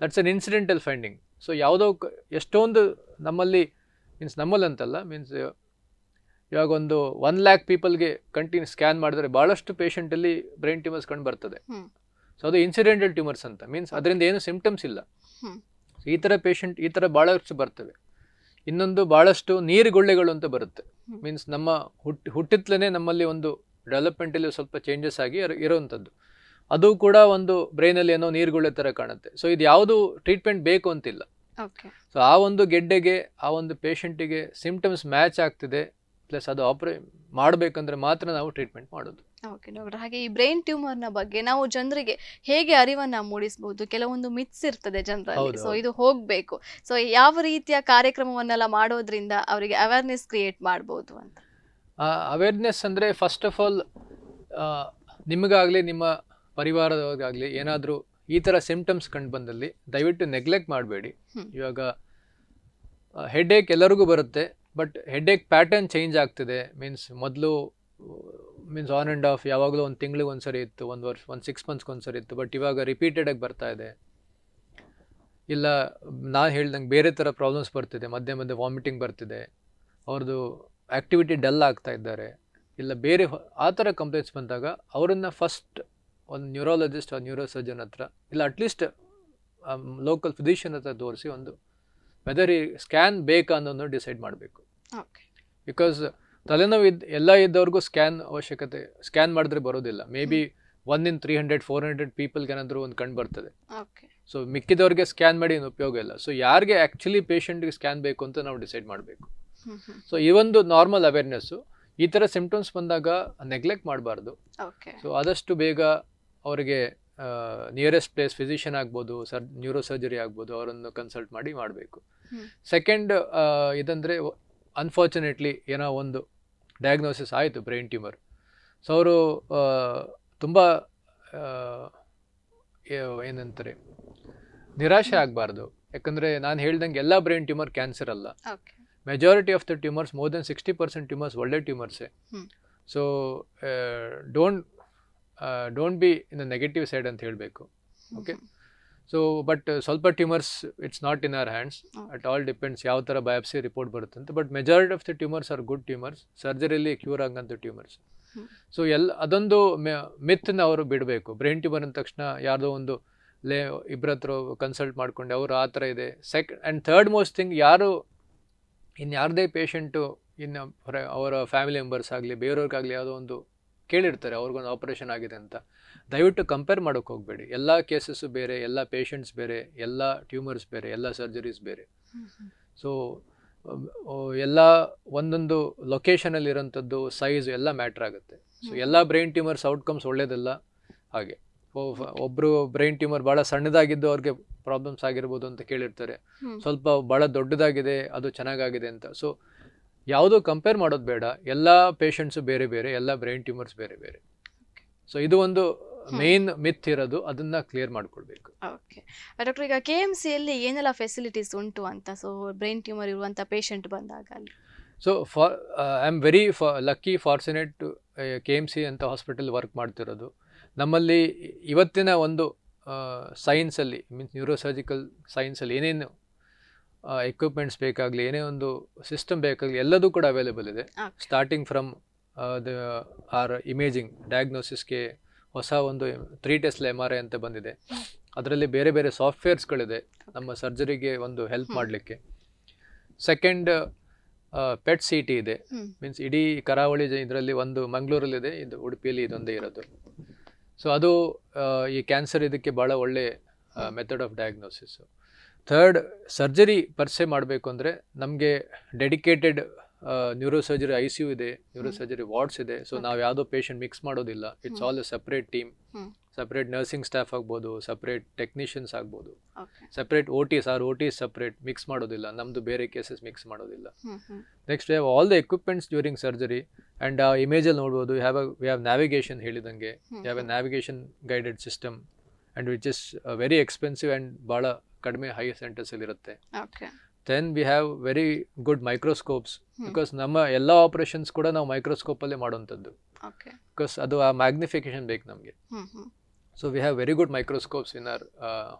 that's an incidental finding so ಯಾವುದೋ ಎಷ್ಟೊಂದು ನಮ್ಮಲ್ಲಿ ಮೀನ್ಸ್ ನಮ್ಮಲ್ಲಿ ಅಂತಲ್ಲ ಮೀನ್ಸ್ uh, ಇವಾಗ ಒಂದು ಒನ್ ಲ್ಯಾಕ್ ಪೀಪಲ್ಗೆ ಕಂಟಿನ್ಯೂ ಸ್ಕ್ಯಾನ್ ಮಾಡಿದ್ರೆ ಭಾಳಷ್ಟು ಪೇಷಂಟಲ್ಲಿ ಬ್ರೈನ್ ಟ್ಯೂಮರ್ಸ್ ಕಂಡು ಬರ್ತದೆ ಸೊ ಅದು ಇನ್ಸಿಡೆಂಟಲ್ ಟ್ಯೂಮರ್ಸ್ ಅಂತ ಮೀನ್ಸ್ ಅದರಿಂದ ಏನು ಸಿಂಪ್ಟಮ್ಸ್ ಇಲ್ಲ ಈ ಥರ ಪೇಷಂಟ್ ಈ ಥರ ಭಾಳಷ್ಟು ಬರ್ತವೆ ಇನ್ನೊಂದು ಭಾಳಷ್ಟು ಗುಳ್ಳೆಗಳು ಅಂತ ಬರುತ್ತೆ ಮೀನ್ಸ್ ನಮ್ಮ ಹುಟ್ಟಿ ಹುಟ್ಟಿತ್ಲೇ ನಮ್ಮಲ್ಲಿ ಒಂದು ಡೆವಲಪ್ಮೆಂಟಲ್ಲಿ ಸ್ವಲ್ಪ ಚೇಂಜಸ್ ಆಗಿ ಇರೋವಂಥದ್ದು ಅದು ಕೂಡ ಒಂದು ಬ್ರೈನಲ್ಲಿ ಏನೋ ನೀರುಗಳ ಥರ ಕಾಣುತ್ತೆ ಸೊ ಇದು ಯಾವುದು ಟ್ರೀಟ್ಮೆಂಟ್ ಬೇಕು ಅಂತಿಲ್ಲ ಸೊ ಆ ಒಂದು ಗೆಡ್ಡೆಗೆ ಆ ಒಂದು ಪೇಷಂಟಿಗೆ ಸಿಂಪ್ಟಮ್ಸ್ ಮ್ಯಾಚ್ ಆಗ್ತಿದೆ ಪ್ಲಸ್ ಅದು ಆಪರೇ ಮಾಡಬೇಕಂದ್ರೆ ಮಾತ್ರ ನಾವು ಟ್ರೀಟ್ಮೆಂಟ್ ಮಾಡೋದು ಓಕೆ ಡಾಕ್ಟರ್ ಹಾಗೆ ಈ ಬ್ರೈನ್ ಟ್ಯೂಮರ್ನ ಬಗ್ಗೆ ನಾವು ಜನರಿಗೆ ಹೇಗೆ ಅರಿವನ್ನು ಮೂಡಿಸಬಹುದು ಕೆಲವೊಂದು ಮಿತ್ಸ್ ಇರ್ತದೆ ಜನರಲ್ಲಿ ಸೊ ಇದು ಹೋಗಬೇಕು ಸೊ ಯಾವ ರೀತಿಯ ಕಾರ್ಯಕ್ರಮವನ್ನೆಲ್ಲ ಮಾಡೋದ್ರಿಂದ ಅವರಿಗೆ ಅವೇರ್ನೆಸ್ ಕ್ರಿಯೇಟ್ ಮಾಡಬಹುದು ಅಂತ ಅವೇರ್ನೆಸ್ ಅಂದರೆ ಫಸ್ಟ್ ಆಫ್ ಆಲ್ ನಿಮಗಾಗಲಿ ನಿಮ್ಮ ಪರಿವಾರದವ್ರಿಗಾಗಲಿ ಏನಾದರೂ ಈ ಥರ ಸಿಂಪ್ಟಮ್ಸ್ ಕಂಡು ಬಂದಲ್ಲಿ ದಯವಿಟ್ಟು ನೆಗ್ಲೆಕ್ಟ್ ಮಾಡಬೇಡಿ ಇವಾಗ ಹೆಡ್ ಎಲ್ಲರಿಗೂ ಬರುತ್ತೆ ಬಟ್ ಹೆಡ್ಡೇಕ್ ಪ್ಯಾಟರ್ನ್ ಚೇಂಜ್ ಆಗ್ತಿದೆ ಮೀನ್ಸ್ ಮೊದಲು ಮೀನ್ಸ್ ಆನ್ ಆ್ಯಂಡ್ ಆಫ್ ಯಾವಾಗಲೂ ಒಂದು ತಿಂಗಳಿಗೆ ಒಂದು ಸರಿ ಇತ್ತು ಒಂದು ವರ್ಷ ಒಂದು ಸಿಕ್ಸ್ ಮಂತ್ಸ್ಗೆ ಒಂದು ಸರಿ ಇತ್ತು ಬಟ್ ಇವಾಗ ರಿಪೀಟೆಡಾಗಿ ಬರ್ತಾ ಇದೆ ಇಲ್ಲ ನಾನು ಹೇಳ್ದಂಗೆ ಬೇರೆ ಥರ ಪ್ರಾಬ್ಲಮ್ಸ್ ಬರ್ತಿದೆ ಮಧ್ಯೆ ಮಧ್ಯೆ ವಾಮಿಟಿಂಗ್ ಬರ್ತಿದೆ ಅವ್ರದ್ದು ಆ್ಯಕ್ಟಿವಿಟಿ ಡಲ್ ಆಗ್ತಾ ಇದ್ದಾರೆ ಇಲ್ಲ ಬೇರೆ ಆ ಥರ ಕಂಪ್ಲೇಂಟ್ಸ್ ಬಂದಾಗ ಅವರನ್ನು ಫಸ್ಟ್ ಒಂದು ನ್ಯೂರಾಲಜಿಸ್ಟ್ ಆ ನ್ಯೂರೋ ಸರ್ಜನ್ ಹತ್ರ ಇಲ್ಲ ಅಟ್ಲೀಸ್ಟ್ ಲೋಕಲ್ ಫಿಸಿಷಿಯನ್ ಹತ್ರ ತೋರಿಸಿ ಒಂದು ವೆದರ್ ಈ ಸ್ಕ್ಯಾನ್ ಬೇಕಾ ಅನ್ನೋದನ್ನು ಡಿಸೈಡ್ ಮಾಡಬೇಕು ಬಿಕಾಸ್ uh, ತಲೆನೋವು ಇದ್ ಎಲ್ಲ ಇದ್ದವ್ರಿಗೂ ಸ್ಕ್ಯಾನ್ ಅವಶ್ಯಕತೆ ಸ್ಕ್ಯಾನ್ ಮಾಡಿದ್ರೆ ಬರೋದಿಲ್ಲ may be one in three hundred four hundred ಪೀಪಲ್ಗೆ ಏನಾದರೂ ಒಂದು ಕಂಡು ಬರ್ತದೆ ಸೊ ಮಿಕ್ಕಿದವ್ರಿಗೆ ಸ್ಕ್ಯಾನ್ ಮಾಡಿ ಏನು ಉಪಯೋಗ ಇಲ್ಲ ಸೊ ಯಾರಿಗೆ ಆ್ಯಕ್ಚುಲಿ ಪೇಷಂಟ್ಗೆ ಸ್ಕ್ಯಾನ್ ಬೇಕು ಅಂತ ನಾವು ಡಿಸೈಡ್ ಮಾಡಬೇಕು ಸೊ ಈ ಒಂದು ನಾರ್ಮಲ್ ಅವೇರ್ನೆಸ್ಸು ಈ ಥರ ಸಿಂಪ್ಟಮ್ಸ್ ಬಂದಾಗ ನೆಗ್ಲೆಕ್ಟ್ ಮಾಡಬಾರ್ದು ಸೊ ಆದಷ್ಟು ಬೇಗ ಅವರಿಗೆ ನಿಯರೆಸ್ಟ್ ಪ್ಲೇಸ್ ಫಿಸಿಷಿಯನ್ ಆಗ್ಬೋದು ಸರ್ ನ್ಯೂರೋ ಸರ್ಜರಿ ಆಗ್ಬೋದು ಅವರನ್ನು ಕನ್ಸಲ್ಟ್ ಮಾಡಿ ಮಾಡಬೇಕು ಸೆಕೆಂಡ್ ಇದಂದರೆ ಅನ್ಫಾರ್ಚುನೇಟ್ಲಿ ಏನೋ ಒಂದು ಡಯಾಗ್ನೋಸಿಸ್ ಆಯಿತು ಬ್ರೈನ್ ಟ್ಯೂಮರ್ ಸೊ ಅವರು ತುಂಬ ಏನಂತಾರೆ ನಿರಾಶೆ ಆಗಬಾರ್ದು ಯಾಕಂದರೆ ನಾನು ಹೇಳ್ದಂಗೆ ಎಲ್ಲ ಬ್ರೈನ್ ಟ್ಯೂಮರ್ ಕ್ಯಾನ್ಸರ್ ಅಲ್ಲ majority of the tumours more than sixty percent tumours ಒಳ್ಳೆ ಟ್ಯೂಮರ್ಸೇ so don't don't be in the negative side ಅಂತ ಹೇಳಬೇಕು ಓಕೆ ಸೊ ಬಟ್ uh, ಸ್ವಲ್ಪ tumours it's not in our hands at all depends ಯಾವ ಥರ biopsy report ಬರುತ್ತೆ ಅಂತ but majority of the tumours are good tumours ಸರ್ಜರಿಲಿ cure ಆಗಂಥ tumours so ಎಲ್ಲ ಅದೊಂದು ಮಿತ್ನ ಅವರು ಬಿಡಬೇಕು ಬ್ರೈನ್ ಟ್ಯೂಮರ್ ಅಂದ ತಕ್ಷಣ ಯಾರ್ದೋ ಒಂದು ಲೇ ಇಬ್ಬರ ಹತ್ರ ಕನ್ಸಲ್ಟ್ ಮಾಡ್ಕೊಂಡು ಅವರು ಆ ಥರ ಇದೆ second and third most thing ಯಾರು ಇನ್ನು ಯಾರದೇ ಪೇಷಂಟು ಇನ್ನು ಅವರ ಫ್ಯಾಮಿಲಿ ಮೆಂಬರ್ಸ್ ಆಗಲಿ ಬೇರೆಯವ್ರಿಗಾಗಲಿ ಯಾವುದೋ ಒಂದು ಕೇಳಿರ್ತಾರೆ ಅವ್ರಿಗೊಂದು ಆಪರೇಷನ್ ಆಗಿದೆ ಅಂತ ದಯವಿಟ್ಟು ಕಂಪೇರ್ ಮಾಡೋಕೆ ಹೋಗಬೇಡಿ ಎಲ್ಲ ಕೇಸಸ್ಸು ಬೇರೆ ಎಲ್ಲ ಪೇಷಂಟ್ಸ್ ಬೇರೆ ಎಲ್ಲ ಟ್ಯೂಮರ್ಸ್ ಬೇರೆ ಎಲ್ಲ ಸರ್ಜರೀಸ್ ಬೇರೆ ಸೊ ಎಲ್ಲ ಒಂದೊಂದು ಲೊಕೇಶನಲ್ಲಿ ಇರೋಂಥದ್ದು ಸೈಜ್ ಎಲ್ಲ ಮ್ಯಾಟ್ರ್ ಆಗುತ್ತೆ ಸೊ ಎಲ್ಲ ಬ್ರೈನ್ ಟ್ಯೂಮರ್ಸ್ ಔಟ್ಕಮ್ಸ್ ಒಳ್ಳೇದಲ್ಲ ಹಾಗೆ ಒಬ್ಬರು ಬ್ರೈನ್ ಟ್ಯೂಮರ್ ಭಾಳ ಸಣ್ಣದಾಗಿದ್ದು ಅವ್ರಿಗೆ ಪ್ರಾಬ್ಲಮ್ಸ್ ಆಗಿರ್ಬೋದು ಅಂತ ಕೇಳಿರ್ತಾರೆ ಸ್ವಲ್ಪ ಭಾಳ ದೊಡ್ಡದಾಗಿದೆ ಅದು ಚೆನ್ನಾಗಾಗಿದೆ ಅಂತ ಸೊ ಯಾವುದು ಕಂಪೇರ್ ಮಾಡೋದು ಬೇಡ ಎಲ್ಲ ಪೇಷಂಟ್ಸು ಬೇರೆ ಬೇರೆ ಎಲ್ಲ ಬ್ರೈನ್ ಟ್ಯೂಮರ್ಸ್ ಬೇರೆ ಬೇರೆ ಸೊ ಇದು ಒಂದು ಮೇನ್ ಮಿತ್ ಇರೋದು ಅದನ್ನ ಕ್ಲಿಯರ್ ಮಾಡ್ಕೊಳ್ಬೇಕು ಓಕೆ ಡಾಕ್ಟರ್ ಈಗ ಕೆ ಎಮ್ ಸಿಯಲ್ಲಿ ಏನೆಲ್ಲ ಫೆಸಿಲಿಟೀಸ್ ಉಂಟು ಅಂತ ಸೊ ಬ್ರೈನ್ ಟ್ಯೂಮರ್ ಇರುವಂಥ ಪೇಷಂಟ್ ಬಂದಾಗ so for I am very lucky fortunate K M C ಅಂತ ಹಾಸ್ಪಿಟಲ್ ವರ್ಕ್ ಮಾಡ್ತಿರೋದು ನಮ್ಮಲ್ಲಿ ಇವತ್ತಿನ ಒಂದು ಸೈನ್ಸಲ್ಲಿ ಮೀನ್ಸ್ ನ್ಯೂರೋಸರ್ಜಿಕಲ್ ಸೈನ್ಸಲ್ಲಿ ಏನೇನು ಎಕ್ವಿಪ್ಮೆಂಟ್ಸ್ ಬೇಕಾಗಲಿ ಏನೇ ಒಂದು ಸಿಸ್ಟಮ್ ಬೇಕಾಗಲಿ ಎಲ್ಲದೂ ಕೂಡ ಅವೈಲೇಬಲ್ ಇದೆ starting from the our imaging ಡಯಾಗ್ನೋಸಿಸ್ಗೆ ಹೊಸ ಒಂದು three tesla M R I ಅಂತ ಬಂದಿದೆ ಅದರಲ್ಲಿ ಬೇರೆ ಬೇರೆ ಸಾಫ್ಟ್ವೇರ್ಸ್ಗಳಿದೆ ನಮ್ಮ ಸರ್ಜರಿಗೆ ಒಂದು ಹೆಲ್ಪ್ ಮಾಡಲಿಕ್ಕೆ ಸೆಕೆಂಡ್ ಪೆಟ್ ಸಿ ಟಿ ಇದೆ ಮೀನ್ಸ್ ಇಡೀ ಕರಾವಳಿ ಇದರಲ್ಲಿ ಒಂದು ಮಂಗಳೂರಲ್ಲಿದೆ ಇದು ಉಡುಪಿಯಲ್ಲಿ ಇದೊಂದೇ ಇರೋದು ಸೊ ಅದು ಈ ಕ್ಯಾನ್ಸರ್ ಇದಕ್ಕೆ ಭಾಳ ಒಳ್ಳೆ method of diagnosis third surgery per se ಮಾಡಬೇಕು ಅಂದರೆ ನಮಗೆ dedicated neuro surgery I C U ಇದೆ ನ್ಯೂರೋ ಸರ್ಜರಿ ವಾರ್ಡ್ಸ್ ಇದೆ ಸೊ ನಾವು ಯಾವುದೋ ಪೇಷಂಟ್ ಮಿಕ್ಸ್ ಮಾಡೋದಿಲ್ಲ it's all a separate team separate nursing staff ಆಗ್ಬೋದು ಸಪ್ರೇಟ್ ಟೆಕ್ನಿಷಿಯನ್ಸ್ ಆಗ್ಬೋದು separate O T S R O T S separate mix ಮಾಡೋದಿಲ್ಲ ನಮ್ಮದು ಬೇರೆ ಕೇಸಸ್ ಮಿಕ್ಸ್ ಮಾಡೋದಿಲ್ಲ next have all the equipments during surgery and ಆ ಇಮೇಜಲ್ಲಿ ನೋಡ್ಬೋದು ಹ್ಯಾವ್ ವಿ ಹ್ಯಾವ್ ನ್ಯಾವಿಗೇಷನ್ ಹೇಳಿದಂಗೆ have a navigation guided system and which is very expensive and ಭಾಳ ಕಡಿಮೆ ಹೈ ಸೆಂಟರ್ಸ್ ಇರುತ್ತೆ then we have very good microscopes because ನಮ್ಮ ಎಲ್ಲ operations ಕೂಡ ನಾವು ಅಲ್ಲಿ ಮಾಡುವಂಥದ್ದು ಬಿಕಾಸ್ ಅದು ಆ ಮ್ಯಾಗ್ನಿಫಿಕೇಶನ್ ಬೇಕು ನಮಗೆ so we have very good microscopes in our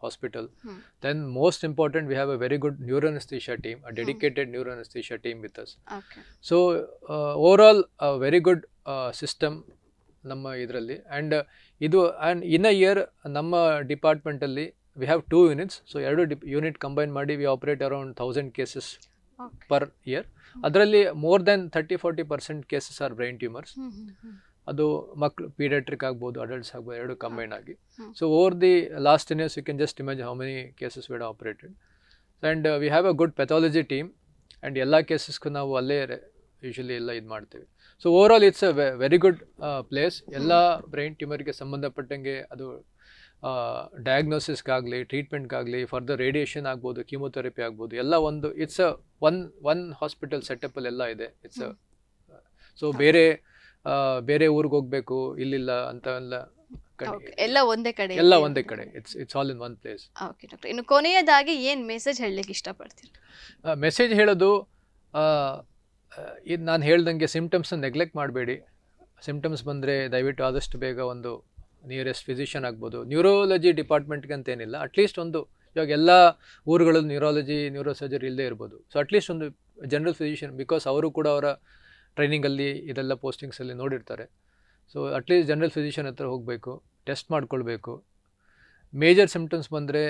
hospital then most important we have a very good neuroanaesthesia team a dedicated neuroanaesthesia team with us so over all very good system ನಮ್ಮ ಇದರಲ್ಲಿ and ಇದು and in a year ನಮ್ಮ ಡಿಪಾರ್ಟ್ಮೆಂಟಲ್ಲಿ we have two units so ಎರಡು unit combine ಮಾಡಿ we operate around thousand cases per year ಅದರಲ್ಲಿ more than thirty forty percent cases are brain tumours ಅದು ಮಕ್ಳು ಪೀಡಿಯಾಟ್ರಿಕ್ ಆಗ್ಬೋದು ಅಡಲ್ಟ್ಸ್ ಆಗ್ಬೋದು ಎರಡು ಕಂಬೈನ್ ಆಗಿ so over the last ten years you can just image how many cases we'd operated and we have a good pathology team and ಎಲ್ಲ ಕೇಸಸ್ಗೂ ನಾವು ಅಲ್ಲೇ ಯೂಶಲಿ ಎಲ್ಲ ಇದು ಮಾಡ್ತೀವಿ so over all it's a very good place ಎಲ್ಲ brain ಟ್ಯೂಮರ್ಗೆ ಸಂಬಂಧಪಟ್ಟಂಗೆ ಅದು ಡಯಾಗ್ನೋಸಿಸ್ಗಾಗಲಿ ಟ್ರೀಟ್ಮೆಂಟ್ಗಾಗಲಿ ಫರ್ದರ್ ರೇಡಿಯೇಷನ್ ಆಗ್ಬೋದು ಕೀಮೋಥೆರಪಿ ಆಗ್ಬೋದು ಎಲ್ಲ ಒಂದು it's a one one hospital ಸೆಟಪಲ್ಲಿ ಎಲ್ಲ ಇದೆ ಇಟ್ಸ್ ಅ ಸೊ ಬೇರೆ ಬೇರೆ ಊರಿಗೆ ಹೋಗ್ಬೇಕು ಇಲ್ಲಿಲ್ಲ ಅಂತ ಎಲ್ಲ ಎಲ್ಲ ಒಂದೇ ಕಡೆ ಎಲ್ಲ ಒಂದೇ ಕಡೆ it's it's all in one place okay doctor ಇನ್ನು ಕೊನೆಯದಾಗಿ ಏನು ಮೆಸೇಜ್ ಹೇಳಲಿಕ್ಕೆ ಇಷ್ಟಪಡ್ತೀರಿ ಮೆಸೇಜ್ ಹೇಳೋದು ಇದು ನಾನು ಹೇಳ್ದಂಗೆ ಸಿಮ್ಟಮ್ಸ್ನ ನೆಗ್ಲೆಕ್ಟ್ ಮಾಡಬೇಡಿ ಸಿಮ್ಟಮ್ಸ್ ಬಂದರೆ ದಯವಿಟ್ಟು ಆದಷ್ಟು ಬೇಗ ಒಂದು ನಿಯರೆಸ್ಟ್ ಫಿಸಿಷಿಯನ್ ಆಗ್ಬೋದು ನ್ಯೂರೋಲಜಿ ಡಿಪಾರ್ಟ್ಮೆಂಟ್ಗೆ ಅಂತೇನಿಲ್ಲ ಅಟ್ಲೀಸ್ಟ್ ಒಂದು ಇವಾಗ ಎಲ್ಲ ಊರುಗಳಲ್ಲಿ ನ್ಯೂರಾಲಜಿ ನ್ಯೂರೋ ಸರ್ಜರಿ ಇಲ್ಲದೆ ಇರ್ಬೋದು ಸೊ ಅಟ್ಲೀಸ್ಟ್ ಒಂದು ಜನರಲ್ ಫಿಸಿಷಿಯನ್ ಬಿಕಾಸ್ ಅವರು ಕೂಡ ಅವರ ಟ್ರೈನಿಂಗಲ್ಲಿ ಇದೆಲ್ಲ ಪೋಸ್ಟಿಂಗ್ಸಲ್ಲಿ ನೋಡಿರ್ತಾರೆ ಸೊ ಅಟ್ಲೀಸ್ಟ್ ಜನರಲ್ ಫಿಸಿಷಿಯನ್ ಹತ್ರ ಹೋಗಬೇಕು ಟೆಸ್ಟ್ ಮಾಡ್ಕೊಳ್ಬೇಕು ಮೇಜರ್ ಸಿಮ್ಟಮ್ಸ್ ಬಂದರೆ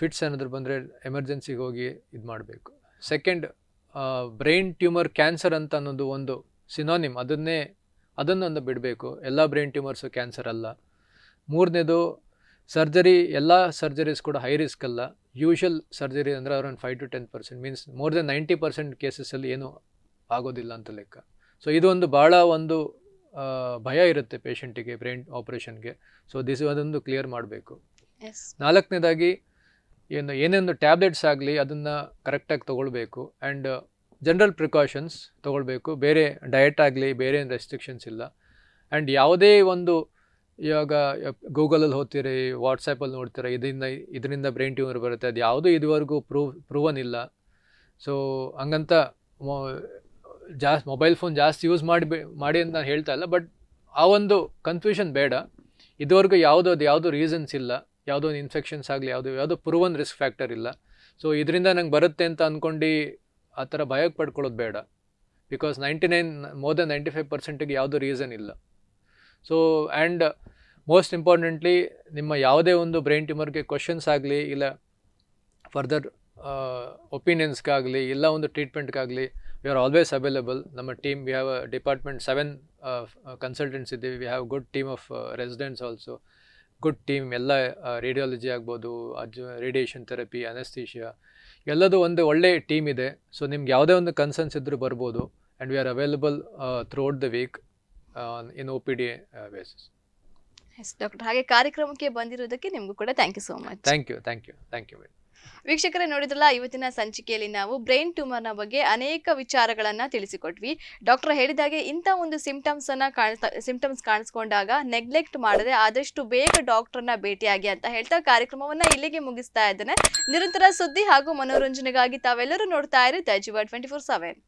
ಫಿಟ್ಸ್ ಏನಾದರೂ ಬಂದರೆ ಎಮರ್ಜೆನ್ಸಿಗೆ ಹೋಗಿ ಇದು ಮಾಡಬೇಕು ಸೆಕೆಂಡ್ ಬ್ರೈನ್ ಟ್ಯೂಮರ್ ಕ್ಯಾನ್ಸರ್ ಅಂತ ಅನ್ನೋದು ಒಂದು ಸಿನಾನಿಮ್ ಅದನ್ನೇ ಅದನ್ನೊಂದು ಬಿಡಬೇಕು ಎಲ್ಲ ಬ್ರೈನ್ ಟ್ಯೂಮರ್ಸು ಕ್ಯಾನ್ಸರ್ ಅಲ್ಲ ಮೂರನೇದು ಸರ್ಜರಿ ಎಲ್ಲ ಸರ್ಜರೀಸ್ ಕೂಡ ಹೈ ರಿಸ್ಕ್ ಅಲ್ಲ ಯೂಶಲ್ ಸರ್ಜರಿ ಅಂದರೆ around five to ten percent means more than ninety percent ಕೇಸಸ್ಸಲ್ಲಿ ಏನೂ ಆಗೋದಿಲ್ಲ ಅಂತ ಲೆಕ್ಕ ಸೊ ಇದು ಒಂದು ಭಾಳ ಒಂದು ಭಯ ಇರುತ್ತೆ ಪೇಷಂಟಿಗೆ ಬ್ರೈನ್ ಆಪ್ರೇಷನ್ಗೆ ಸೊ ದಿಸ್ ಅದೊಂದು ಕ್ಲಿಯರ್ ಮಾಡಬೇಕು ನಾಲ್ಕನೇದಾಗಿ ಏನು ಏನೇನು ಟ್ಯಾಬ್ಲೆಟ್ಸ್ ಆಗಲಿ ಅದನ್ನು ಕರೆಕ್ಟಾಗಿ ತೊಗೊಳ್ಬೇಕು ಆ್ಯಂಡ್ ಜನರಲ್ ಪ್ರಿಕಾಷನ್ಸ್ ತೊಗೊಳ್ಬೇಕು ಬೇರೆ ಡಯಟ್ ಆಗಲಿ ಬೇರೆ ಏನು ರೆಸ್ಟ್ರಿಕ್ಷನ್ಸ್ ಇಲ್ಲ ಆ್ಯಂಡ್ ಯಾವುದೇ ಒಂದು ಇವಾಗ ಗೂಗಲಲ್ಲಿ ಓದ್ತೀರಿ ವಾಟ್ಸಪ್ಪಲ್ಲಿ ನೋಡ್ತೀರ ಇದರಿಂದ ಇದರಿಂದ ಬ್ರೈನ್ ಟ್ಯೂಮರ್ ಬರುತ್ತೆ ಅದು ಯಾವುದೂ ಇದುವರೆಗೂ ಪ್ರೂವ್ ಪ್ರೂವನ್ ಇಲ್ಲ ಸೊ ಹಂಗಂತ ಮೊ ಜಾಸ್ತಿ ಮೊಬೈಲ್ ಫೋನ್ ಜಾಸ್ತಿ ಯೂಸ್ ಮಾಡಿ ಮಾಡಿ ಅಂತ ನಾನು ಹೇಳ್ತಾ ಇಲ್ಲ ಬಟ್ ಆ ಒಂದು ಕನ್ಫ್ಯೂಷನ್ ಬೇಡ ಇದುವರೆಗೂ ಯಾವುದೋ ಅದು ಯಾವುದೂ ರೀಸನ್ಸ್ ಇಲ್ಲ ಯಾವುದೋ ಒಂದು ಇನ್ಫೆಕ್ಷನ್ಸ್ ಆಗಲಿ ಯಾವುದೋ ಯಾವುದೋ ಪ್ರೂವನ್ ರಿಸ್ಕ್ ಫ್ಯಾಕ್ಟರ್ ಇಲ್ಲ ಸೊ ಇದರಿಂದ ನಂಗೆ ಬರುತ್ತೆ ಅಂತ ಅಂದ್ಕೊಂಡು ಆ ಥರ ಭಯಕ್ಕೆ ಪಡ್ಕೊಳ್ಳೋದು ಬೇಡ because ninety nine more than ninety five ಪರ್ಸೆಂಟಿಗೆ ಯಾವುದೂ ರೀಸನ್ ಇಲ್ಲ ಸೊ ಆ್ಯಂಡ್ ಮೋಸ್ಟ್ ಇಂಪಾರ್ಟೆಂಟ್ಲಿ ನಿಮ್ಮ ಯಾವುದೇ ಒಂದು ಬ್ರೈನ್ ಟ್ಯೂಮರ್ಗೆ ಕ್ವಶನ್ಸ್ ಆಗಲಿ ಇಲ್ಲ ಫರ್ದರ್ ಒಪಿನಿಯನ್ಸ್ಗಾಗಲಿ uh, ಇಲ್ಲ ಒಂದು ಟ್ರೀಟ್ಮೆಂಟ್ಗಾಗಲಿ ವಿ ಆರ್ ಆಲ್ವೇಸ್ ಅವೈಲೇಬಲ್ ನಮ್ಮ team we have department seven consultants ಇದ್ದೀವಿ we have good team of residents also good team ಎಲ್ಲ ರೇಡಿಯಾಲಜಿ uh, ಆಗ್ಬೋದು ಅಜ್ ರೇಡಿಯೇಷನ್ ಥೆರಪಿ ಅನೆಸ್ಥೀಷಿಯಾ ಎಲ್ಲದೂ ಒಂದು ಒಳ್ಳೆ ಟೀಮ್ ಇದೆ ಸೊ ನಿಮ್ಗೆ ಯಾವುದೇ ಒಂದು ಕನ್ಸರ್ನ್ಸ್ ಇದ್ದರೂ ಬರ್ಬೋದು and we are available out the week in O P D basis doctor ಹಾಗೆ ಕಾರ್ಯಕ್ರಮಕ್ಕೆ ಬಂದಿರೋದಕ್ಕೆ ನಿಮಗೂ ಕೂಡ thank you so much thank you thank you thank you ವೀಕ್ಷಕರೇ ನೋಡಿದ್ರಲ್ಲ ಇವತ್ತಿನ ಸಂಚಿಕೆಯಲ್ಲಿ ನಾವು ಬ್ರೈನ್ ಟ್ಯೂಮರ್ನ ಬಗ್ಗೆ ಅನೇಕ ವಿಚಾರಗಳನ್ನು ತಿಳಿಸಿಕೊಟ್ವಿ ಡಾಕ್ಟರ್ ಹೇಳಿದಾಗೆ ಇಂಥ ಒಂದು ಸಿಂಪ್ಟಮ್ಸನ್ನು ಕಾಣಿಸ್ತಾ ಸಿಂಪ್ಟಮ್ಸ್ ಕಾಣಿಸ್ಕೊಂಡಾಗ ನೆಗ್ಲೆಕ್ಟ್ ಮಾಡದೆ ಆದಷ್ಟು ಬೇಗ ಡಾಕ್ಟರ್ನ ಭೇಟಿಯಾಗಿ ಅಂತ ಹೇಳ್ತಾ ಕಾರ್ಯಕ್ರಮವನ್ನು ಇಲ್ಲಿಗೆ ಮುಗಿಸ್ತಾ ಇದ್ದೇನೆ ನಿರಂತರ ಸುದ್ದಿ ಹಾಗೂ ಮನೋರಂಜನೆಗಾಗಿ ತಾವೆಲ್ಲರೂ ನೋಡ್ತಾ ಇರಿ ತಜಿವಾ ಟ್ವೆಂಟಿ ಫೋರ್ ಸೆವೆನ್